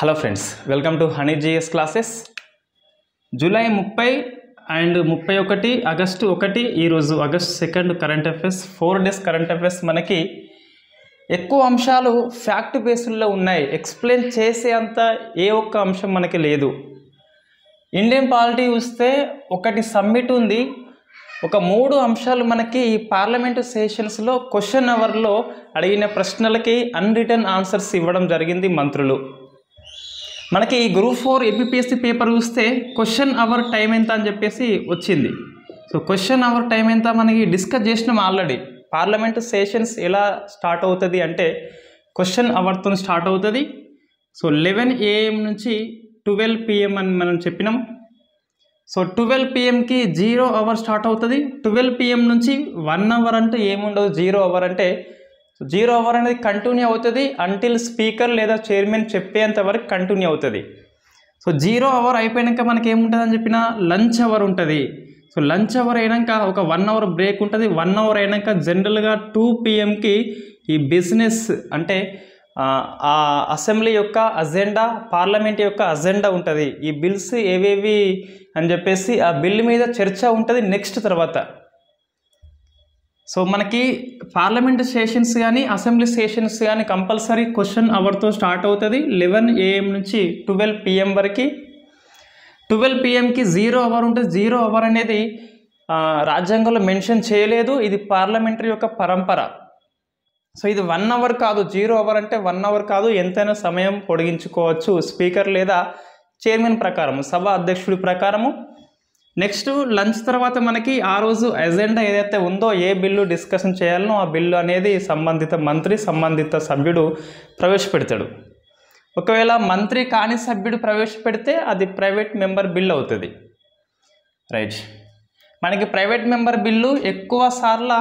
hello friends welcome to Honey GS classes July ముప్పై and ముప్పై ఒకటి ఆగస్టు ఒకటి ఈరోజు August second current affairs four days current affairs మనకి ఎక్కువ అంశాలు ఫ్యాక్ట్ బేస్డ్లో ఉన్నాయి ఎక్స్ప్లెయిన్ చేసే అంత ఏ ఒక్క అంశం మనకి లేదు ఇండియన్ పాలిటీ చూస్తే ఒకటి సమ్మిట్ ఉంది ఒక మూడు అంశాలు మనకి ఈ పార్లమెంటు సెషన్స్లో క్వశ్చన్ అవర్లో అడిగిన ప్రశ్నలకి అన్రిటర్న్ ఆన్సర్స్ ఇవ్వడం జరిగింది మంత్రులు మనకి గ్రూప్ ఫోర్ ఎంబీపీఎస్సీ పేపర్ చూస్తే క్వశ్చన్ అవర్ టైం ఎంత అని చెప్పేసి వచ్చింది సో క్వశ్చన్ అవర్ టైం ఎంత మనకి డిస్కస్ చేసినాం ఆల్రెడీ పార్లమెంట్ సెషన్స్ ఎలా స్టార్ట్ అవుతుంది అంటే క్వశ్చన్ అవర్తో స్టార్ట్ అవుతుంది సో లెవెన్ ఏఎం నుంచి ట్వెల్వ్ పిఎం అని మనం చెప్పినాం సో ట్వెల్వ్ పిఎంకి జీరో అవర్ స్టార్ట్ అవుతుంది ట్వెల్వ్ పిఎం నుంచి వన్ అవర్ అంటే ఏముండదు జీరో అవర్ అంటే సో జీరో అవర్ అనేది కంటిన్యూ అవుతుంది అంటిల్ స్పీకర్ లేదా చైర్మన్ చెప్పేంత వరకు కంటిన్యూ అవుతుంది సో జీరో అవర్ అయిపోయాక మనకి ఏముంటుంది అని చెప్పిన లంచ్ అవర్ ఉంటుంది సో లంచ్ అవర్ అయినాక ఒక వన్ అవర్ బ్రేక్ ఉంటుంది వన్ అవర్ అయినాక జనరల్గా టూ పిఎంకి ఈ బిజినెస్ అంటే ఆ అసెంబ్లీ యొక్క అజెండా పార్లమెంట్ యొక్క అజెండా ఉంటుంది ఈ బిల్స్ ఏవేవి అని చెప్పేసి ఆ బిల్ మీద చర్చ ఉంటుంది నెక్స్ట్ తర్వాత సో మనకి పార్లమెంట్ సెషన్స్ కానీ అసెంబ్లీ సెషన్స్ కానీ కంపల్సరీ క్వశ్చన్ అవర్తో స్టార్ట్ అవుతుంది లెవెన్ ఏఎం నుంచి ట్వెల్వ్ పిఎం వరకు ట్వెల్వ్ పిఎంకి జీరో అవర్ ఉంటుంది జీరో అవర్ అనేది రాజ్యాంగంలో మెన్షన్ చేయలేదు ఇది పార్లమెంటరీ యొక్క పరంపర సో ఇది వన్ అవర్ కాదు జీరో అవర్ అంటే వన్ అవర్ కాదు ఎంతైనా సమయం పొడిగించుకోవచ్చు స్పీకర్ లేదా చైర్మన్ ప్రకారము సభ అధ్యక్షుడి ప్రకారము నెక్స్ట్ లంచ్ తర్వాత మనకి ఆ రోజు ఎజెండా ఏదైతే ఉందో ఏ బిల్లు డిస్కషన్ చేయాలనో ఆ బిల్లు అనేది సంబంధిత మంత్రి సంబంధిత సభ్యుడు ప్రవేశపెడతాడు ఒకవేళ మంత్రి కాని సభ్యుడు ప్రవేశపెడితే అది ప్రైవేట్ మెంబర్ బిల్ అవుతుంది రైట్ మనకి ప్రైవేట్ మెంబర్ బిల్లు ఎక్కువ సార్లు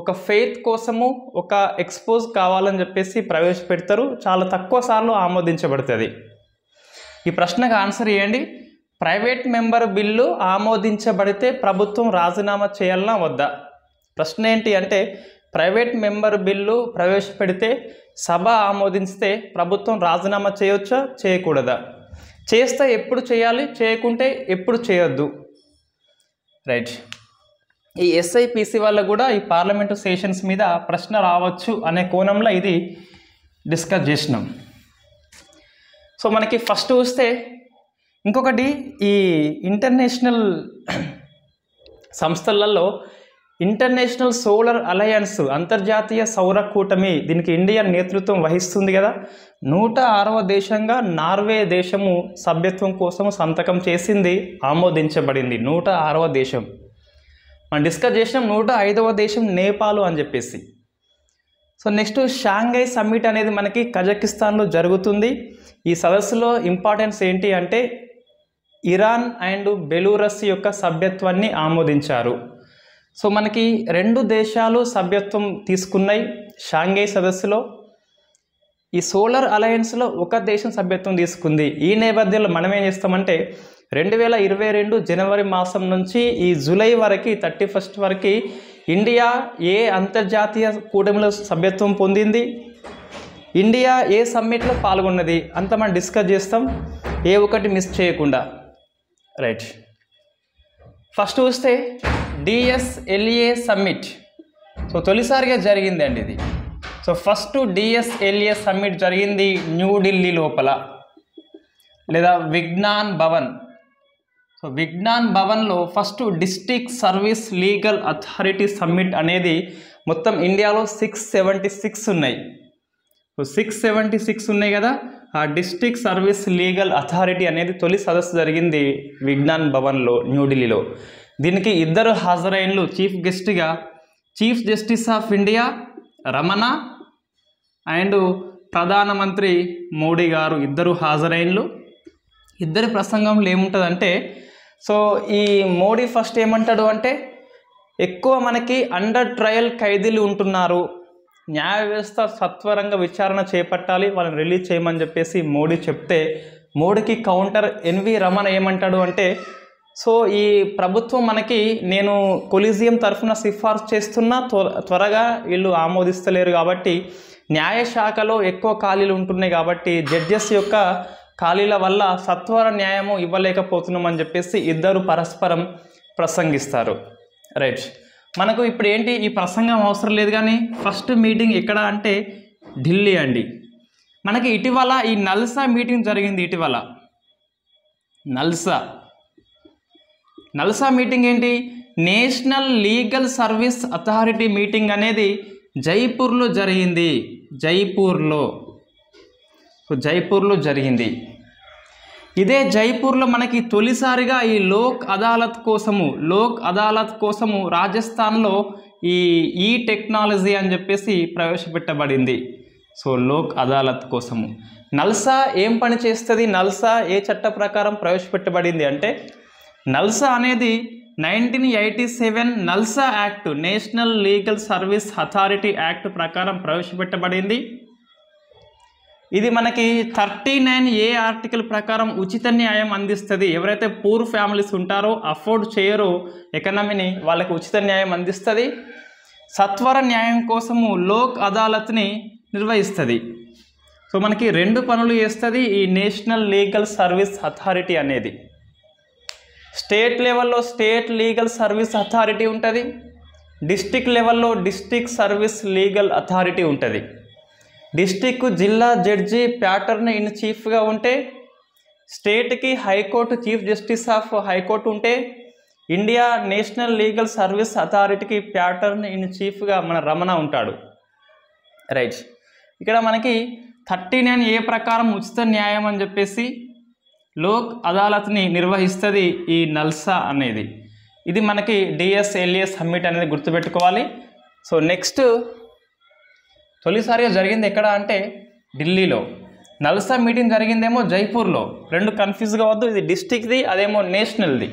ఒక ఫెయిత్ కోసము ఒక ఎక్స్పోజ్ కావాలని చెప్పేసి ప్రవేశపెడతారు చాలా తక్కువ సార్లు ఆమోదించబడుతుంది ఈ ప్రశ్నకు ఆన్సర్ ఇవ్వండి ప్రైవేట్ మెంబర్ బిల్లు ఆమోదించబడితే ప్రభుత్వం రాజీనామా చేయాలన్నా వద్దా ప్రశ్న ఏంటి అంటే ప్రైవేట్ మెంబర్ బిల్లు ప్రవేశపెడితే సభ ఆమోదిస్తే ప్రభుత్వం రాజీనామా చేయొచ్చా చేయకూడదా చేస్తే ఎప్పుడు చేయాలి చేయకుంటే ఎప్పుడు చేయొద్దు రైట్ ఈ ఎస్ఐపిసి వాళ్ళు కూడా ఈ పార్లమెంటు సెషన్స్ మీద ప్రశ్న రావచ్చు అనే కోణంలో ఇది డిస్కస్ చేసినాం సో మనకి ఫస్ట్ చూస్తే ఇంకొకటి ఈ ఇంటర్నేషనల్ సంస్థలలో ఇంటర్నేషనల్ సోలార్ అలయన్స్ అంతర్జాతీయ సౌర కూటమి దీనికి ఇండియా నేతృత్వం వహిస్తుంది కదా నూట ఆరవ దేశంగా నార్వే దేశము సభ్యత్వం కోసం సంతకం చేసింది ఆమోదించబడింది నూట ఆరవ దేశం మనం డిస్కస్ చేసినాం నూట ఐదవ దేశం నేపాల్ అని చెప్పేసి సో నెక్స్ట్ షాంఘై సమ్మిట్ అనేది మనకి కజకిస్తాన్లో జరుగుతుంది ఈ సదస్సులో ఇంపార్టెన్స్ ఏంటి అంటే ఇరాన్ అండ్ బెలూరస్ యొక్క సభ్యత్వాన్ని ఆమోదించారు సో మనకి రెండు దేశాలు సభ్యత్వం తీసుకున్నాయి షాంఘై సదస్సులో ఈ సోలార్ అలయన్స్లో ఒక దేశం సభ్యత్వం తీసుకుంది ఈ నేపథ్యంలో మనం ఏం చేస్తామంటే రెండు వేల ఇరవై రెండు జనవరి మాసం నుంచి ఈ జూలై వరకు థర్టీ ఫస్ట్ వరకు ఇండియా ఏ అంతర్జాతీయ కూటమిలో సభ్యత్వం పొందింది ఇండియా ఏ సమ్మిట్లో పాల్గొన్నది అంత మనం డిస్కస్ చేస్తాం ఏ ఒకటి మిస్ చేయకుండా రైట్ ఫస్ట్ చూస్తే డిఎస్ఎల్ఏ సమ్మిట్ సో తొలిసారిగా జరిగింది అండి ఇది సో ఫస్ట్ డిఎస్ఎల్ఏ సమ్మిట్ జరిగింది న్యూఢిల్లీ లోపల లేదా విజ్ఞాన్ భవన్ సో విజ్ఞాన్ భవన్లో first district service legal authority summit అనేది మొత్తం ఇండియాలో సిక్స్ సెవెంటీ సిక్స్ ఉన్నాయి సో సిక్స్ సెవెంటీ సిక్స్ ఉన్నాయి కదా ఆ డిస్టిక్ సర్వీస్ లీగల్ అథారిటీ అనేది తొలి సదస్సు జరిగింది విజ్ఞాన్ భవన్లో న్యూఢిల్లీలో దీనికి ఇద్దరు హాజరైన్లు చీఫ్ గెస్ట్గా chief justice of India Ramana and ప్రధానమంత్రి మోడీ గారు ఇద్దరు హాజరైన్లు ఇద్దరి ప్రసంగంలో ఏముంటుందంటే సో ఈ మోడీ ఫస్ట్ ఏమంటాడు అంటే ఎక్కువ మనకి అండర్ ట్రయల్ ఖైదీలు ఉంటున్నారు న్యాయ వ్యవస్థ సత్వరంగా విచారణ చేపట్టాలి వాళ్ళని రిలీజ్ చేయమని చెప్పేసి మోడీ చెప్తే మోడీకి కౌంటర్ ఎన్వి రమణ ఏమంటాడు అంటే సో ఈ ప్రభుత్వం మనకి నేను కొలీజియం తరఫున సిఫార్సు చేస్తున్నా త్వరగా వీళ్ళు ఆమోదిస్తలేరు కాబట్టి న్యాయశాఖలో ఎక్కువ ఖాళీలు ఉంటున్నాయి కాబట్టి జడ్జెస్ యొక్క ఖాళీల వల్ల సత్వర న్యాయము ఇవ్వలేకపోతున్నామని చెప్పేసి ఇద్దరు పరస్పరం ప్రసంగిస్తారు రైట్ మనకు ఇప్పుడు ఏంటి ఈ ప్రసంగం అవసరం లేదు కానీ ఫస్ట్ మీటింగ్ ఎక్కడ అంటే ఢిల్లీ అండి మనకి ఇటీవల ఈ నల్సా మీటింగ్ జరిగింది ఇటీవల నల్సా నల్సా మీటింగ్ ఏంటి national legal service authority meeting అనేది జైపూర్లో జరిగింది జైపూర్లో జైపూర్లో జరిగింది ఇదే జైపూర్లో మనకి తొలిసారిగా ఈ లోక్ అదాలత్ కోసము లోక్ అదాలత్ కోసము రాజస్థాన్లో ఈ ఈ టెక్నాలజీ అని చెప్పేసి ప్రవేశపెట్టబడింది సో లోక్ అదాలత్ కోసము నల్సా ఏం పని చేస్తుంది నల్సా ఏ చట్ట ప్రకారం ప్రవేశపెట్టబడింది అంటే నల్సా అనేది nineteen eighty seven NALSA act national legal service authority act ప్రకారం ప్రవేశపెట్టబడింది ఇది మనకి థర్టీ నైన్ ఏ ఆర్టికల్ ప్రకారం ఉచిత న్యాయం అందిస్తుంది ఎవరైతే పూర్ ఫ్యామిలీస్ ఉంటారో అఫోర్డ్ చేయరో ఎకనమీని వాళ్ళకి ఉచిత న్యాయం అందిస్తుంది సత్వర న్యాయం కోసము లోక్ అదాలత్ని నిర్వహిస్తుంది సో మనకి రెండు పనులు చేస్తుంది ఈ నేషనల్ లీగల్ సర్వీస్ అథారిటీ అనేది స్టేట్ లెవెల్లో స్టేట్ లీగల్ సర్వీస్ అథారిటీ ఉంటుంది డిస్టిక్ లెవెల్లో డిస్టిక్ సర్వీస్ లీగల్ అథారిటీ ఉంటుంది డిస్టిక్ జిల్లా జడ్జి ప్యాటర్న్ ఇన్ చీఫ్గా ఉంటే స్టేట్కి high court chief justice of high court ఉంటే ఇండియా నేషనల్ లీగల్ సర్వీస్ అథారిటీకి ప్యాటర్న్ ఇన్ చీఫ్గా మన రమణ ఉంటాడు రైట్ ఇక్కడ మనకి థర్టీ నైన్ ఏ ప్రకారం ఉచిత న్యాయం అని చెప్పేసి లోక్ అదాలత్ని నిర్వహిస్తుంది ఈ నల్సా అనేది ఇది మనకి డిఎస్ఎల్ఏ సమ్మిట్ అనేది గుర్తుపెట్టుకోవాలి సో నెక్స్ట్ తొలిసారిగా జరిగింది ఎక్కడ అంటే ఢిల్లీలో నల్సా మీటింగ్ జరిగిందేమో జైపూర్లో రెండు కన్ఫ్యూజ్ కావద్దు ఇది డిస్టిక్ది అదేమో నేషనల్ది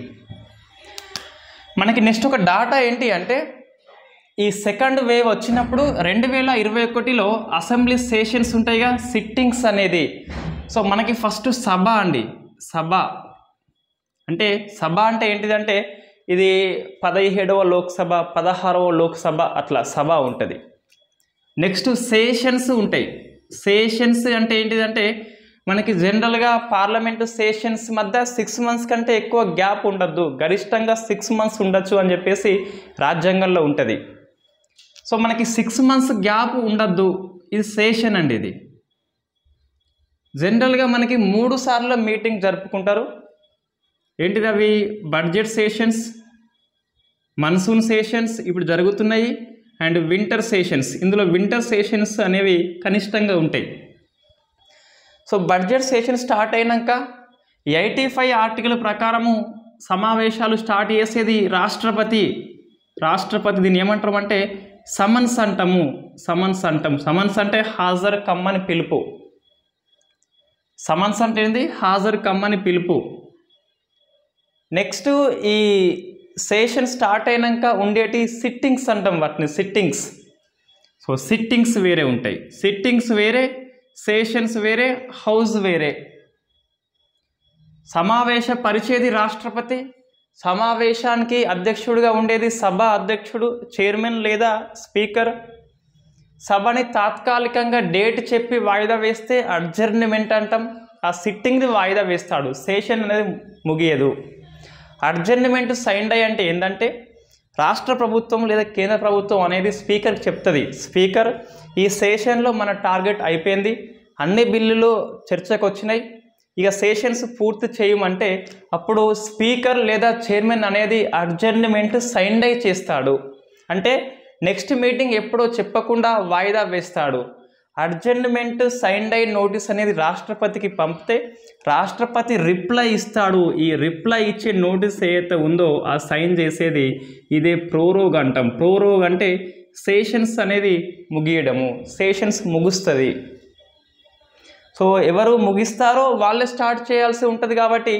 మనకి నెక్స్ట్ ఒక డాటా ఏంటి అంటే ఈ సెకండ్ వేవ్ వచ్చినప్పుడు రెండు వేల ఇరవై ఒకటిలో అసెంబ్లీ సెషన్స్ ఉంటాయిగా సిట్టింగ్స్ అనేది సో మనకి ఫస్ట్ సభ అండి సభ అంటే సభ అంటే ఏంటిదంటే ఇది పదిహేడవ లోక్సభ పదహారవ లోక్సభ అట్లా సభ ఉంటుంది నెక్స్ట్ సేషన్స్ ఉంటాయి సేషన్స్ అంటే ఏంటిదంటే మనకి జనరల్గా పార్లమెంటు సేషన్స్ మధ్య సిక్స్ మంత్స్ కంటే ఎక్కువ గ్యాప్ ఉండద్దు గరిష్టంగా సిక్స్ మంత్స్ ఉండొచ్చు అని చెప్పేసి రాజ్యాంగంలో ఉంటుంది సో మనకి సిక్స్ మంత్స్ గ్యాప్ ఉండద్దు ఇది సేషన్ అండి ఇది జనరల్గా మనకి మూడు సార్లు మీటింగ్ జరుపుకుంటారు ఏంటిది అవి బడ్జెట్ సేషన్స్ మన్సూన్ సేషన్స్ ఇప్పుడు జరుగుతున్నాయి అండ్ వింటర్ సెషన్స్ ఇందులో వింటర్ సెషన్స్ అనేవి కనిష్టంగా ఉంటాయి సో బడ్జెట్ సెషన్ స్టార్ట్ అయినాక ఎయిటీ ఫైవ్ ఆర్టికల్ ప్రకారము సమావేశాలు స్టార్ట్ చేసేది రాష్ట్రపతి రాష్ట్రపతి దీన్ని ఏమంటారు అంటే సమన్స్ అంటాము సమన్స్ అంటాం సమన్స్ అంటే హాజర్ కమ్మని పిలుపు సమన్స్ అంటే ఏంది హాజర్ కమ్మని పిలుపు నెక్స్ట్ ఈ సెషన్ స్టార్ట్ అయినాక ఉండేటి సిట్టింగ్స్ అంటాం వాటిని సిట్టింగ్స్ సో సిట్టింగ్స్ వేరే ఉంటాయి సిట్టింగ్స్ వేరే సెషన్స్ వేరే హౌస్ వేరే సమావేశ పరిచేది రాష్ట్రపతి సమావేశానికి అధ్యక్షుడిగా ఉండేది సభ అధ్యక్షుడు చైర్మన్ లేదా స్పీకర్ సభని తాత్కాలికంగా డేట్ చెప్పి వాయిదా వేస్తే అడ్జర్నిమెంట్ అంటాం ఆ సిట్టింగ్ది వాయిదా వేస్తాడు సెషన్ అనేది ముగియదు అడ్జర్నమెంట్ సైన్ డై అంటే ఏంటంటే రాష్ట్ర ప్రభుత్వం లేదా కేంద్ర ప్రభుత్వం అనేది స్పీకర్కి చెప్తుంది స్పీకర్ ఈ సెషన్లో మన టార్గెట్ అయిపోయింది అన్ని బిల్లులు చర్చకు వచ్చినాయి ఇక సెషన్స్ పూర్తి చేయమంటే అప్పుడు స్పీకర్ లేదా చైర్మన్ అనేది అడ్జర్నమెంట్ సైన్ డై చేస్తాడు అంటే నెక్స్ట్ మీటింగ్ ఎప్పుడో చెప్పకుండా వాయిదా వేస్తాడు అర్జెంట్మెంట్ సైన్డ్ అయిన నోటీస్ అనేది రాష్ట్రపతికి పంపితే రాష్ట్రపతి రిప్లై ఇస్తాడు ఈ రిప్లై ఇచ్చే నోటీస్ ఏదైతే ఉందో ఆ సైన్ చేసేది ఇదే ప్రోరోగ్ అంటాం ప్రోరోగ్ అంటే సేషన్స్ అనేది ముగియడము సేషన్స్ ముగుస్తుంది సో ఎవరు ముగిస్తారో వాళ్ళే స్టార్ట్ చేయాల్సి ఉంటుంది కాబట్టి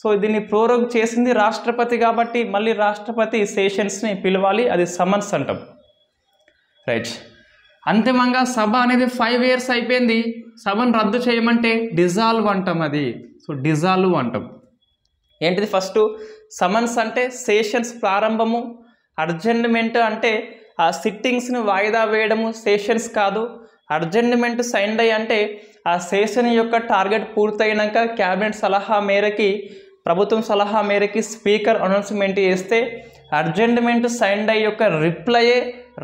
సో దీన్ని ప్రోరోగ్ చేసింది రాష్ట్రపతి కాబట్టి మళ్ళీ రాష్ట్రపతి సేషన్స్ని పిలవాలి అది సమన్స్ అంటాం రైట్ అంతిమంగా సభ అనేది ఫైవ్ ఇయర్స్ అయిపోయింది సభను రద్దు చేయమంటే డిజాల్వ్ అంటాం అది సో డిజాల్వ్ అంటాం ఏంటిది ఫస్ట్ సమన్స్ అంటే సేషన్స్ ప్రారంభము అర్జెంట్మెంట్ అంటే ఆ సిట్టింగ్స్ని వాయిదా వేయడము సేషన్స్ కాదు అర్జెంట్మెంట్ సైన్ అయ్యి అంటే ఆ సేషన్ యొక్క టార్గెట్ పూర్తయినాక క్యాబినెట్ సలహా మేరకి ప్రభుత్వం సలహా మేరకి స్పీకర్ అనౌన్స్మెంట్ చేస్తే అర్జెంట్మెంట్ సైండ్ అయ్యి యొక్క రిప్లయే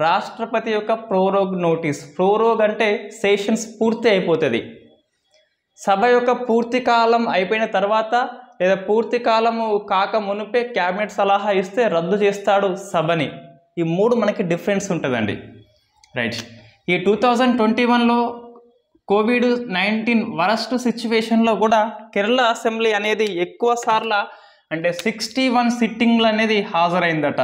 రాష్ట్రపతి యొక్క ప్రోరోగ్ నోటీస్ ప్రోరోగ్ అంటే సెషన్స్ పూర్తి అయిపోతుంది సభ యొక్క పూర్తి కాలం అయిపోయిన తర్వాత లేదా పూర్తి కాలము కాక మునిపే క్యాబినెట్ సలహా ఇస్తే రద్దు చేస్తాడు సభని ఈ మూడు మనకి డిఫరెన్స్ ఉంటుందండి రైట్ ఈ టూ థౌజండ్ ట్వంటీ వన్లో కోవిడ్ నైన్టీన్ వరస్ట్ సిచ్యువేషన్లో కూడా కేరళ అసెంబ్లీ అనేది ఎక్కువ సార్లు అంటే సిక్స్టీ వన్ సిట్టింగ్లు అనేది హాజరైందట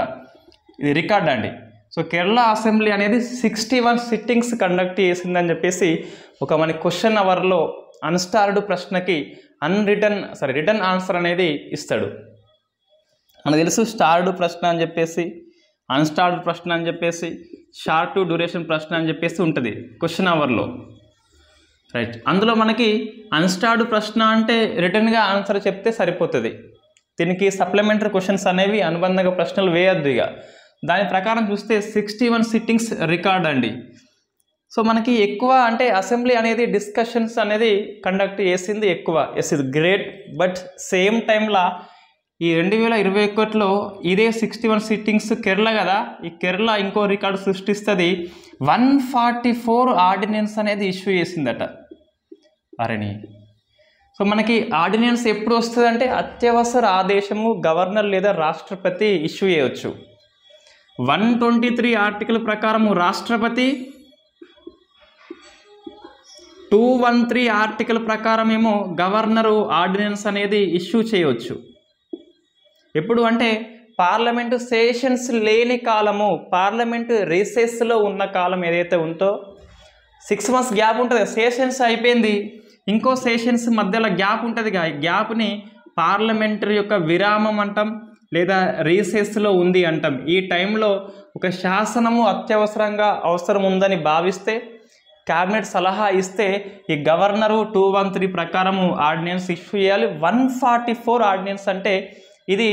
ఇది రికార్డ్ అండి సో కేరళ అసెంబ్లీ అనేది సిక్స్టీ వన్ సిట్టింగ్స్ కండక్ట్ చేసిందని చెప్పేసి ఒక మన క్వశ్చన్ అవర్లో అన్స్టార్డ్ ప్రశ్నకి un written sorry written answer అనేది ఇస్తాడు మనకు తెలుసు స్టార్డ్ ప్రశ్న అని చెప్పేసి అన్స్టార్డ్ ప్రశ్న అని చెప్పేసి షార్ట్ డ్యూరేషన్ ప్రశ్న అని చెప్పేసి ఉంటుంది క్వశ్చన్ అవర్లో రైట్ అందులో మనకి అన్స్టార్డ్ ప్రశ్న అంటే రిటర్న్గా ఆన్సర్ చెప్తే సరిపోతుంది దీనికి సప్లిమెంటరీ క్వశ్చన్స్ అనేవి అనుబంధంగా ప్రశ్నలు వేయద్దు ఇక దాని ప్రకారం చూస్తే సిక్స్టీ వన్ సిట్టింగ్స్ రికార్డ్ అండి సో మనకి ఎక్కువ అంటే అసెంబ్లీ అనేది డిస్కషన్స్ అనేది కండక్ట్ చేసింది ఎక్కువ yes is great but same టైంలో ఈ రెండు వేల ఇరవై ఒకటిలో ఇదే సిక్స్టీ వన్ సిట్టింగ్స్ కేరళ కదా ఈ కేరళ ఇంకో రికార్డు సృష్టిస్తుంది వన్ ఫార్టీ ఫోర్ ఆర్డినెన్స్ అనేది ఇష్యూ చేసిందట అరణి సో మనకి ఆర్డినెన్స్ ఎప్పుడు వస్తుంది అంటే అత్యవసర ఆదేశము గవర్నర్ లేదా రాష్ట్రపతి ఇష్యూ చేయవచ్చు వన్ ట్వంటీ త్రీ ఆర్టికల్ ప్రకారము రాష్ట్రపతి టూ వన్ త్రీ ఆర్టికల్ ప్రకారం ఏమో గవర్నరు ఆర్డినెన్స్ అనేది ఇష్యూ చేయవచ్చు ఎప్పుడు అంటే పార్లమెంటు సెషన్స్ లేని కాలము పార్లమెంటు రీసెస్లో ఉన్న కాలం ఏదైతే ఉందో సిక్స్ మంత్స్ గ్యాప్ ఉంటుంది సెషన్స్ అయిపోయింది ఇంకో సెషన్స్ మధ్యలో గ్యాప్ ఉంటుందిగా గ్యాప్ని పార్లమెంటరీ యొక్క విరామం అంటాం లేదా రీసెస్లో ఉంది అంటాం ఈ టైంలో ఒక శాసనము అత్యవసరంగా అవసరం ఉందని భావిస్తే క్యాబినెట్ సలహా ఇస్తే ఈ గవర్నరు టూ వన్ త్రీ ప్రకారము ఆర్డినెన్స్ ఇష్యూ చేయాలి వన్ ఫార్టీ ఫోర్ ఆర్డినెన్స్ అంటే ఇది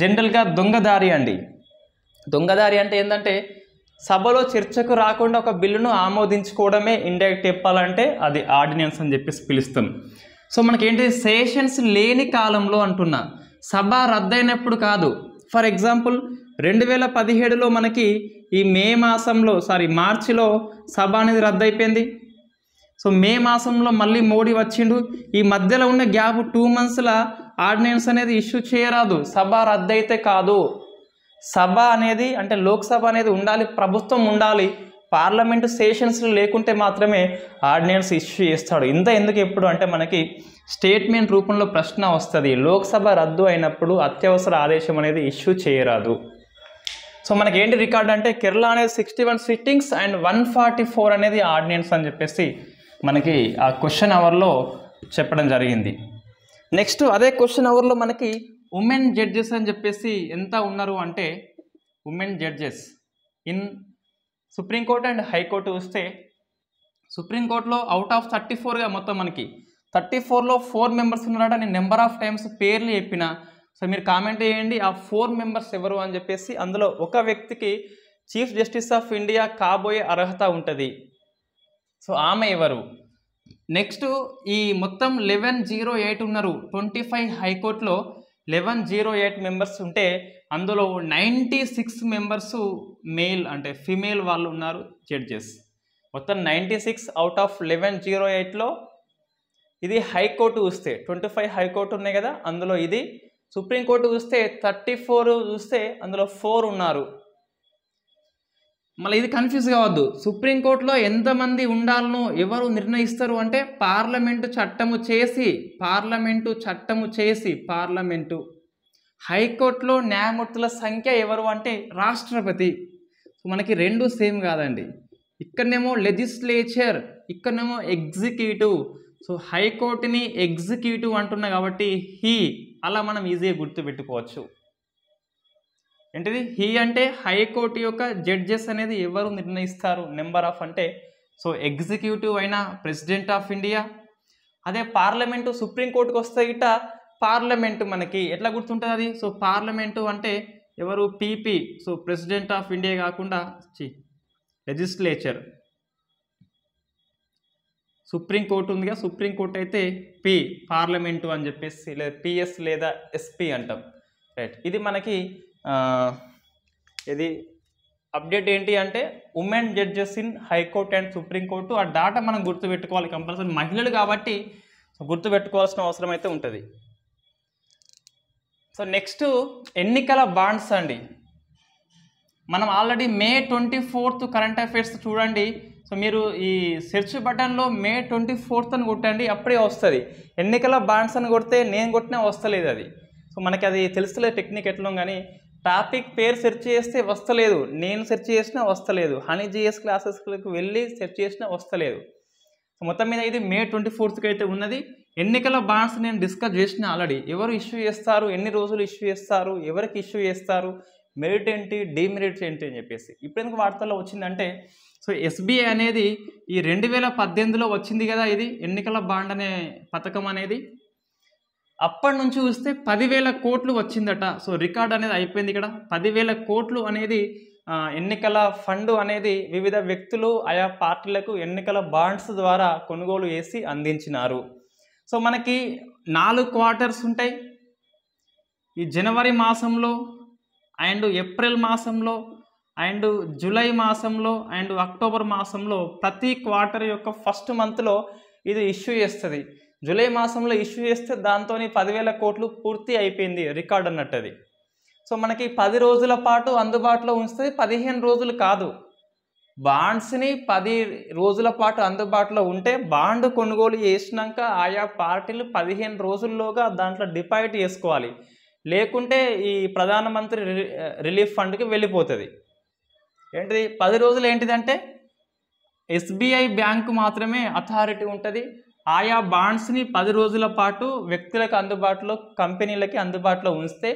జనరల్గా దొంగదారి అండి దొంగదారి అంటే ఏంటంటే సభలో చర్చకు రాకుండా ఒక బిల్లును ఆమోదించుకోవడమే ఇండైరెక్ట్ చెప్పాలంటే అది ఆర్డినెన్స్ అని చెప్పేసి పిలుస్తాం సో మనకేంటి సెషన్స్ లేని కాలంలో అంటున్నా సభ రద్దయినప్పుడు కాదు ఫర్ ఎగ్జాంపుల్ రెండు వేల పదిహేడులో మనకి ఈ మే మాసంలో సారీ మార్చిలో సభ అనేది రద్దయిపోయింది సో మే మాసంలో మళ్ళీ మోడీ వచ్చిండు ఈ మధ్యలో ఉన్న గ్యాప్ టూ మంత్స్లో ఆర్డినెన్స్ అనేది ఇష్యూ చేయరాదు సభ రద్దయితే కాదు సభ అనేది అంటే లోక్సభ అనేది ఉండాలి ప్రభుత్వం ఉండాలి పార్లమెంటు సెషన్స్ లేకుంటే మాత్రమే ఆర్డినెన్స్ ఇష్యూ చేస్తాడు ఇంత ఎందుకు ఎప్పుడు అంటే మనకి స్టేట్మెంట్ రూపంలో ప్రశ్న వస్తుంది లోక్సభ రద్దు అయినప్పుడు అత్యవసర ఆదేశం అనేది ఇష్యూ చేయరాదు సో మనకి ఏంటి రికార్డ్ అంటే కేరళ అనేది sixty one sittings and one forty four అనేది ఆర్డినెన్స్ అని చెప్పేసి మనకి ఆ క్వశ్చన్ అవర్లో చెప్పడం జరిగింది నెక్స్ట్ అదే క్వశ్చన్ అవర్లో మనకి ఉమెన్ జడ్జెస్ అని చెప్పేసి ఎంత ఉన్నారు అంటే women judges in supreme court and high court వస్తే సుప్రీంకోర్టులో అవుట్ ఆఫ్ థర్టీ ఫోర్గా మొత్తం మనకి థర్టీ ఫోర్లో ఫోర్ మెంబర్స్ ఉన్నారట నేను నెంబర్ ఆఫ్ టైమ్స్ పేర్లు చెప్పిన సో మీరు కామెంట్ చేయండి ఆ ఫోర్ మెంబర్స్ ఎవరు అని చెప్పేసి అందులో ఒక వ్యక్తికి చీఫ్ జస్టిస్ ఆఫ్ ఇండియా కాబోయే అర్హత ఉంటుంది సో ఆమె ఎవరు నెక్స్ట్ ఈ మొత్తం లెవెన్ జీరో ఎయిట్ ఉన్నారు ట్వంటీ ఫైవ్ హైకోర్టులో లెవెన్ జీరో ఎయిట్ మెంబర్స్ ఉంటే అందులో నైంటీ సిక్స్ మెంబర్స్ మేల్ అంటే ఫిమేల్ వాళ్ళు ఉన్నారు జడ్జెస్ మొత్తం ninety six out of eleven zero ఎయిట్లో ఇది హైకోర్టు చూస్తే ట్వంటీ ఫైవ్ హైకోర్టు ఉన్నాయి కదా అందులో ఇది సుప్రీంకోర్టు చూస్తే థర్టీ ఫోర్ చూస్తే అందులో ఫోర్ ఉన్నారు మళ్ళీ ఇది కన్ఫ్యూజ్ కావద్దు సుప్రీంకోర్టులో ఎంతమంది ఉండాలనో ఎవరు నిర్ణయిస్తారు అంటే పార్లమెంటు చట్టము చేసి పార్లమెంటు చట్టము చేసి పార్లమెంటు హైకోర్టులో న్యాయమూర్తుల సంఖ్య ఎవరు అంటే రాష్ట్రపతి మనకి రెండు సేమ్ కాదండి ఇక్కడనేమో లెజిస్లేచర్ ఇక్కడనేమో ఎగ్జిక్యూటివ్ సో హైకోర్టుని ఎగ్జిక్యూటివ్ అంటున్నా కాబట్టి హీ అలా మనం ఈజీగా గుర్తుపెట్టుకోవచ్చు ఏంటిది హీ అంటే హైకోర్టు యొక్క జడ్జెస్ అనేది ఎవరు నిర్ణయిస్తారు నెంబర్ ఆఫ్ అంటే సో ఎగ్జిక్యూటివ్ అయిన ప్రెసిడెంట్ ఆఫ్ ఇండియా అదే పార్లమెంటు సుప్రీంకోర్టుకు వస్తే ఇట పార్లమెంటు మనకి ఎట్లా గుర్తుంటుంది అది సో పార్లమెంటు అంటే ఎవరు పీపీ సో ప్రెసిడెంట్ ఆఫ్ ఇండియా కాకుండా లెజిస్లేచర్ సుప్రీంకోర్టు ఉందిగా సుప్రీంకోర్టు అయితే పి పార్లమెంటు అని చెప్పేసి లేదా పిఎస్ లేదా ఎస్పి అంటాం రైట్ ఇది మనకి ఇది అప్డేట్ ఏంటి అంటే women judges in high court and supreme court ఆ డాటా మనం గుర్తుపెట్టుకోవాలి కంపల్సరీ మహిళలు కాబట్టి గుర్తుపెట్టుకోవాల్సిన అవసరం అయితే ఉంటుంది సో నెక్స్ట్ ఎన్నికల బాండ్స్ అండి మనం already May twenty fourth current affairs చూడండి సో మీరు ఈ సెర్చ్ బటన్లో మే ట్వంటీ ఫోర్త్ అని కొట్టండి అప్పుడే వస్తుంది ఎన్నికల బాండ్స్ అని కొడితే నేను కొట్టినా వస్తలేదు అది సో మనకి అది తెలుస్తలేదు టెక్నిక్ ఎట్లా కానీ టాపిక్ పేరు సెర్చ్ చేస్తే వస్తలేదు నేను సెర్చ్ చేసినా వస్తలేదు హనీ జిఎస్ క్లాసెస్కి వెళ్ళి సెర్చ్ చేసినా వస్తలేదు మొత్తం మీద ఇది మే ట్వంటీ ఫోర్త్కి అయితే ఉన్నది ఎన్నికల బాండ్స్ నేను డిస్కస్ చేసిన ఆల్రెడీ ఎవరు ఇష్యూ చేస్తారు ఎన్ని రోజులు ఇష్యూ చేస్తారు ఎవరికి ఇష్యూ చేస్తారు మెరిట్ ఏంటి డిమెరిట్స్ ఏంటి అని చెప్పేసి ఇప్పుడు ఎందుకు వార్తల్లో వచ్చిందంటే సో ఎస్బీఐ అనేది ఈ రెండు వేల పద్దెనిమిదిలో వచ్చింది కదా ఇది ఎన్నికల బాండ్ అనే పథకం అనేది అప్పటి నుంచి చూస్తే పదివేల కోట్లు వచ్చిందట సో రికార్డ్ అనేది అయిపోయింది ఇక్కడ పదివేల కోట్లు అనేది ఎన్నికల ఫండ్ అనేది వివిధ వ్యక్తులు ఆయా పార్టీలకు ఎన్నికల బాండ్స్ ద్వారా కొనుగోలు చేసి అందించినారు సో మనకి నాలుగు క్వార్టర్స్ ఉంటాయి ఈ జనవరి మాసంలో అండ్ ఏప్రిల్ మాసంలో అండ్ జూలై మాసంలో అండ్ అక్టోబర్ మాసంలో ప్రతి క్వార్టర్ యొక్క ఫస్ట్ మంత్లో ఇది ఇష్యూ చేస్తుంది జూలై మాసంలో ఇష్యూ చేస్తే దాంతో పదివేల కోట్లు పూర్తి అయిపోయింది రికార్డ్ అన్నట్టు అది సో మనకి పది రోజుల పాటు అందుబాటులో ఉంచితే పదిహేను రోజులు కాదు బాండ్స్ని పది రోజుల పాటు అందుబాటులో ఉంటే బాండ్ కొనుగోలు చేసినాక ఆయా పార్టీలు పదిహేను రోజుల్లోగా దాంట్లో డిపాజిట్ చేసుకోవాలి లేకుంటే ఈ ప్రధానమంత్రి రిలీఫ్ ఫండ్కి వెళ్ళిపోతుంది ఏంటిది పది రోజులు ఏంటిదంటే ఎస్బీఐ బ్యాంకు మాత్రమే అథారిటీ ఉంటుంది ఆయా బాండ్స్ని పది రోజుల పాటు వ్యక్తులకు అందుబాటులో కంపెనీలకి అందుబాటులో ఉంచితే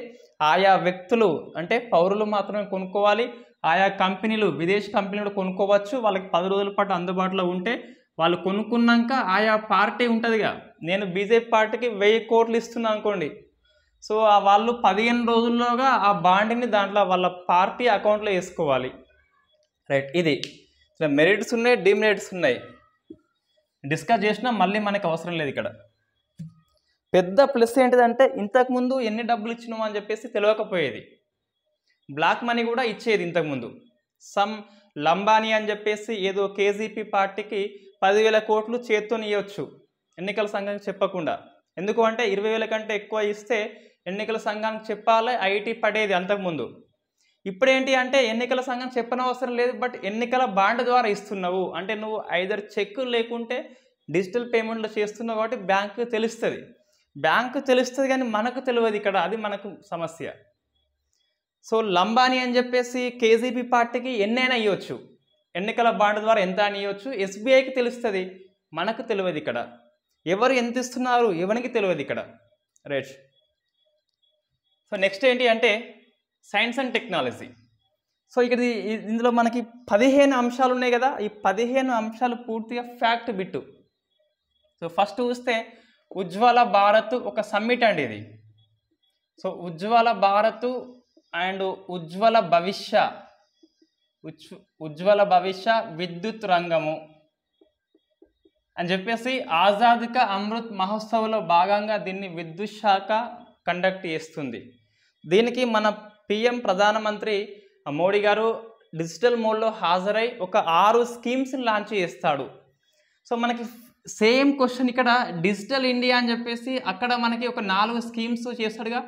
ఆయా వ్యక్తులు అంటే పౌరులు మాత్రమే కొనుక్కోవాలి ఆయా కంపెనీలు విదేశీ కంపెనీలు కొనుక్కోవచ్చు వాళ్ళకి పది రోజుల పాటు అందుబాటులో ఉంటే వాళ్ళు కొనుక్కున్నాక ఆయా పార్టీ ఉంటుందిగా నేను బీజేపీ పార్టీకి వెయ్యి కోట్లు ఇస్తున్నాను అనుకోండి సో వాళ్ళు పదిహేను రోజుల్లోగా ఆ బాండ్ని దాంట్లో వాళ్ళ పార్టీ అకౌంట్లో వేసుకోవాలి రైట్ ఇది మెరిట్స్ ఉన్నాయి డిమెరిట్స్ ఉన్నాయి డిస్కస్ చేసినా మళ్ళీ మనకి అవసరం లేదు ఇక్కడ పెద్ద ప్లస్ ఏంటిదంటే ఇంతకుముందు ఎన్ని డబ్బులు ఇచ్చినావు అని చెప్పేసి తెలియకపోయేది బ్లాక్ మనీ కూడా ఇచ్చేది ఇంతకుముందు సమ్ లంబానీ అని చెప్పేసి ఏదో కేజీపీ పార్టీకి పదివేల కోట్లు చేత్తో ఇవ్వచ్చు ఎన్నికల సంఘానికి చెప్పకుండా ఎందుకు అంటే ఇరవై వేల కంటే ఎక్కువ ఇస్తే ఎన్నికల సంఘానికి చెప్పాలి ఐటీ పడేది అంతకుముందు ఇప్పుడేంటి అంటే ఎన్నికల సంఘం చెప్పనవసరం లేదు బట్ ఎన్నికల బాండ్ ద్వారా ఇస్తున్నావు అంటే నువ్వు ఐదర్ చెక్ లేకుంటే డిజిటల్ పేమెంట్లు చేస్తున్నావు కాబట్టి బ్యాంకు తెలుస్తుంది బ్యాంకు తెలుస్తుంది కానీ మనకు తెలియదు ఇక్కడ అది మనకు సమస్య సో లంబాని అని చెప్పేసి కేజీబీ పార్టీకి ఎన్నైనా ఇవ్వచ్చు ఎన్నికల బాండ్ ద్వారా ఎంత అని ఇవ్వచ్చు ఎస్బీఐకి తెలుస్తుంది మనకు తెలియదు ఇక్కడ ఎవరు ఎంత ఇస్తున్నారు ఎవరికి తెలియదు ఇక్కడ రైట్ సో నెక్స్ట్ ఏంటి అంటే సైన్స్ అండ్ టెక్నాలజీ సో ఇక్కడ ఇందులో మనకి పదిహేను అంశాలు ఉన్నాయి కదా ఈ పదిహేను అంశాలు పూర్తిగా ఫ్యాక్ట్ బిట్టు సో ఫస్ట్ చూస్తే ఉజ్వల భారత్ ఒక సమ్మిట్ అండి ఇది సో ఉజ్వల భారత్ అండ్ ఉజ్వల భవిష్య ఉజ్ ఉజ్వల భవిష్య విద్యుత్ రంగము అని చెప్పేసి ఆజాద్క అమృత్ మహోత్సవ్లో భాగంగా దీన్ని విద్యుత్ శాఖ కండక్ట్ చేస్తుంది దీనికి మన పిఎం ప్రధానమంత్రి మోడీ గారు డిజిటల్ మోడ్లో హాజరై ఒక ఆరు స్కీమ్స్ని లాంచ్ చేస్తాడు సో మనకి సేమ్ క్వశ్చన్ ఇక్కడ డిజిటల్ ఇండియా అని చెప్పేసి అక్కడ మనకి ఒక నాలుగు స్కీమ్స్ చేస్తాడుగా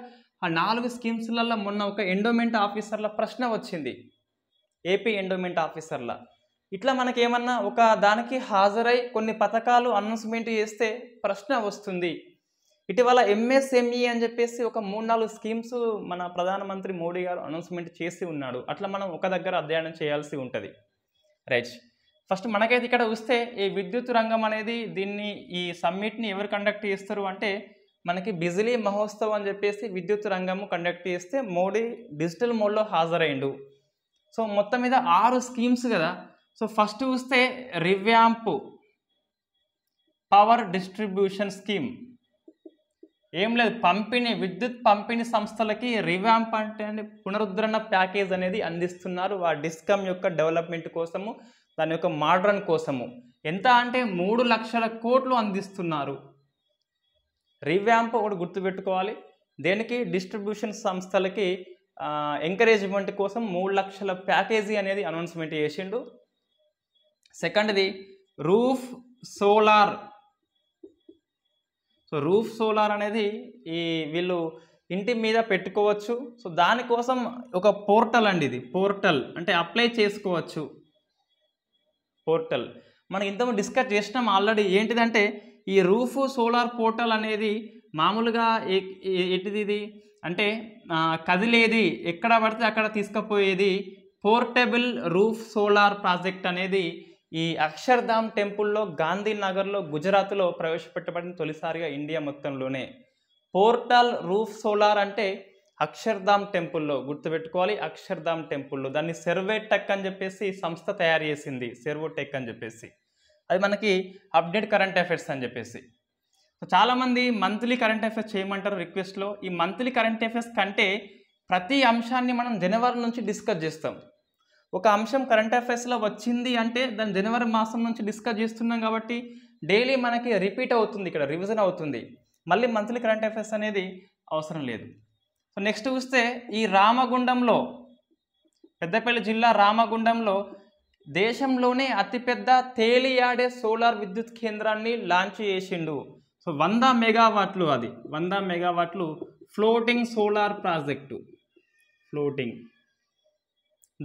ఆ నాలుగు స్కీమ్స్లలో మొన్న ఒక ఎండోమెంట్ ఆఫీసర్ల ప్రశ్న వచ్చింది ఏపీ ఎండోమెంట్ ఆఫీసర్ల ఇట్లా మనకేమన్నా ఒక దానికి హాజరై కొన్ని పథకాలు అనౌన్స్మెంట్ చేస్తే ప్రశ్న వస్తుంది ఇటీవల ఎంఎస్ఎంఈ e అని చెప్పేసి ఒక మూడు నాలుగు స్కీమ్స్ మన ప్రధానమంత్రి మోడీ గారు అనౌన్స్మెంట్ చేసి ఉన్నాడు అట్లా మనం ఒక దగ్గర అధ్యయనం చేయాల్సి ఉంటుంది రైట్ ఫస్ట్ మనకైతే ఇక్కడ వస్తే ఈ విద్యుత్ రంగం అనేది దీన్ని ఈ సమ్మిట్ని ఎవరు కండక్ట్ చేస్తారు అంటే మనకి బిజిలీ మహోత్సవం అని చెప్పేసి విద్యుత్ రంగము కండక్ట్ చేస్తే మోడీ డిజిటల్ మోడ్లో హాజరైండు సో మొత్తం మీద ఆరు స్కీమ్స్ కదా సో ఫస్ట్ చూస్తే రివ్యాంపు పవర్ డిస్ట్రిబ్యూషన్ స్కీమ్ ఏం లేదు పంపిణీ విద్యుత్ పంపిణీ సంస్థలకి రివ్యాంప్ అంటే పునరుద్ధరణ ప్యాకేజ్ అనేది అందిస్తున్నారు ఆ డిస్కమ్ యొక్క డెవలప్మెంట్ కోసము దాని యొక్క మోడ్రన్ కోసము ఎంత అంటే మూడు లక్షల కోట్లు అందిస్తున్నారు రివ్యాంప్ ఒకటి గుర్తుపెట్టుకోవాలి దేనికి డిస్ట్రిబ్యూషన్ సంస్థలకి ఎంకరేజ్మెంట్ కోసం మూడు లక్షల ప్యాకేజీ అనేది అనౌన్స్మెంట్ చేసిండు సెకండ్ది roof solar so roof solar అనేది ఈ వీళ్ళు ఇంటి మీద పెట్టుకోవచ్చు సో దానికోసం ఒక పోర్టల్ అండి ఇది పోర్టల్ అంటే అప్లై చేసుకోవచ్చు పోర్టల్ మనం ఇంతకు డిస్కస్ చేసినాం ఆల్రెడీ ఏంటిదంటే ఈ రూఫ్ సోలార్ పోర్టల్ అనేది మామూలుగా ఎట్టిది ఇది అంటే కదిలేది ఎక్కడ పడితే అక్కడ తీసుకుపోయేది పోర్టబుల్ రూఫ్ సోలార్ ప్రాజెక్ట్ అనేది ఈ అక్షర్ధామ్ టెంపుల్లో గాంధీనగర్లో గుజరాత్లో ప్రవేశపెట్టబడిన తొలిసారిగా ఇండియా మొత్తంలోనే పోర్టల్ రూఫ్ సోలార్ అంటే అక్షర్ధామ్ టెంపుల్లో గుర్తుపెట్టుకోవాలి అక్షర్ధామ్ టెంపుల్లో దాన్ని సెర్వే టెక్ అని చెప్పేసి సంస్థ తయారు చేసింది సెర్వో టెక్ అని చెప్పేసి అది మనకి అప్డేట్ కరెంట్ అఫైర్స్ అని చెప్పేసి చాలామంది మంత్లీ కరెంట్ అఫైర్స్ చేయమంటారు రిక్వెస్ట్లో ఈ మంత్లీ కరెంట్ అఫైర్స్ కంటే ప్రతి అంశాన్ని మనం జనవరి నుంచి డిస్కస్ చేస్తాం ఒక అంశం కరెంట్ అఫైర్స్లో వచ్చింది అంటే దాన్ని జనవరి మాసం నుంచి డిస్కస్ చేస్తున్నాం కాబట్టి డైలీ మనకి రిపీట్ అవుతుంది ఇక్కడ రివిజన్ అవుతుంది మళ్ళీ మంత్లీ కరెంట్ అఫైర్స్ అనేది అవసరం లేదు సో నెక్స్ట్ చూస్తే ఈ రామగుండంలో పెద్దపల్లి జిల్లా రామగుండంలో దేశంలోనే అతిపెద్ద తేలియాడే సోలార్ విద్యుత్ కేంద్రాన్ని లాంచ్ చేసిండు సో వంద మెగావాట్లు అది వంద మెగావాట్లు ఫ్లోటింగ్ సోలార్ ప్రాజెక్టు ఫ్లోటింగ్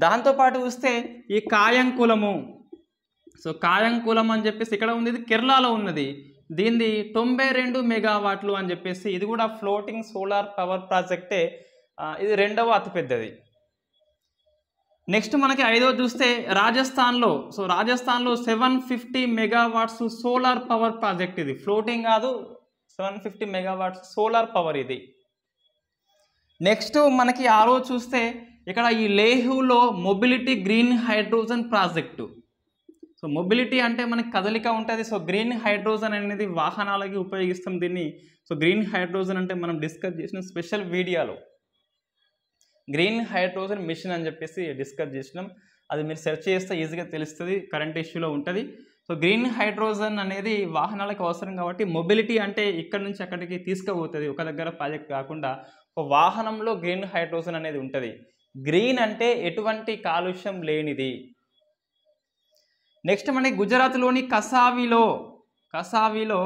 దాంతోపాటు వస్తే ఈ కాయం కులము సో కాయం కులం అని చెప్పేసి ఇక్కడ ఉంది ఇది కేరళలో ఉన్నది దీనిది తొంభై రెండు మెగావాట్లు అని చెప్పేసి ఇది కూడా ఫ్లోటింగ్ సోలార్ పవర్ ప్రాజెక్టే ఇది రెండవ అతిపెద్దది నెక్స్ట్ మనకి ఐదో చూస్తే రాజస్థాన్లో సో రాజస్థాన్లో seven fifty megawatts solar power project ఇది ఫ్లోటింగ్ కాదు seven fifty megawatts solar power ఇది నెక్స్ట్ మనకి ఆరో చూస్తే ఇక్కడ ఈ లేహులో mobility green hydrogen project so mobility అంటే మనకి కదలిక ఉంటుంది సో గ్రీన్ హైడ్రోజన్ అనేది వాహనాలకి ఉపయోగిస్తాం దీన్ని సో గ్రీన్ హైడ్రోజన్ అంటే మనం డిస్కస్ చేసిన స్పెషల్ వీడియోలో గ్రీన్ హైడ్రోజన్ మిషన్ అని చెప్పేసి డిస్కస్ చేసినాం అది మీరు సెర్చ్ చేస్తే ఈజీగా తెలుస్తుంది కరెంట్ ఇష్యూలో ఉంటుంది సో గ్రీన్ హైడ్రోజన్ అనేది వాహనాలకు అవసరం కాబట్టి మొబిలిటీ అంటే ఇక్కడ నుంచి అక్కడికి తీసుకుపోతుంది ఒక దగ్గర ప్రాజెక్ట్ కాకుండా ఒక వాహనంలో గ్రీన్ హైడ్రోజన్ అనేది ఉంటుంది గ్రీన్ అంటే ఎటువంటి కాలుష్యం లేనిది నెక్స్ట్ మనకి గుజరాత్లోని కసావిలో కసావిలో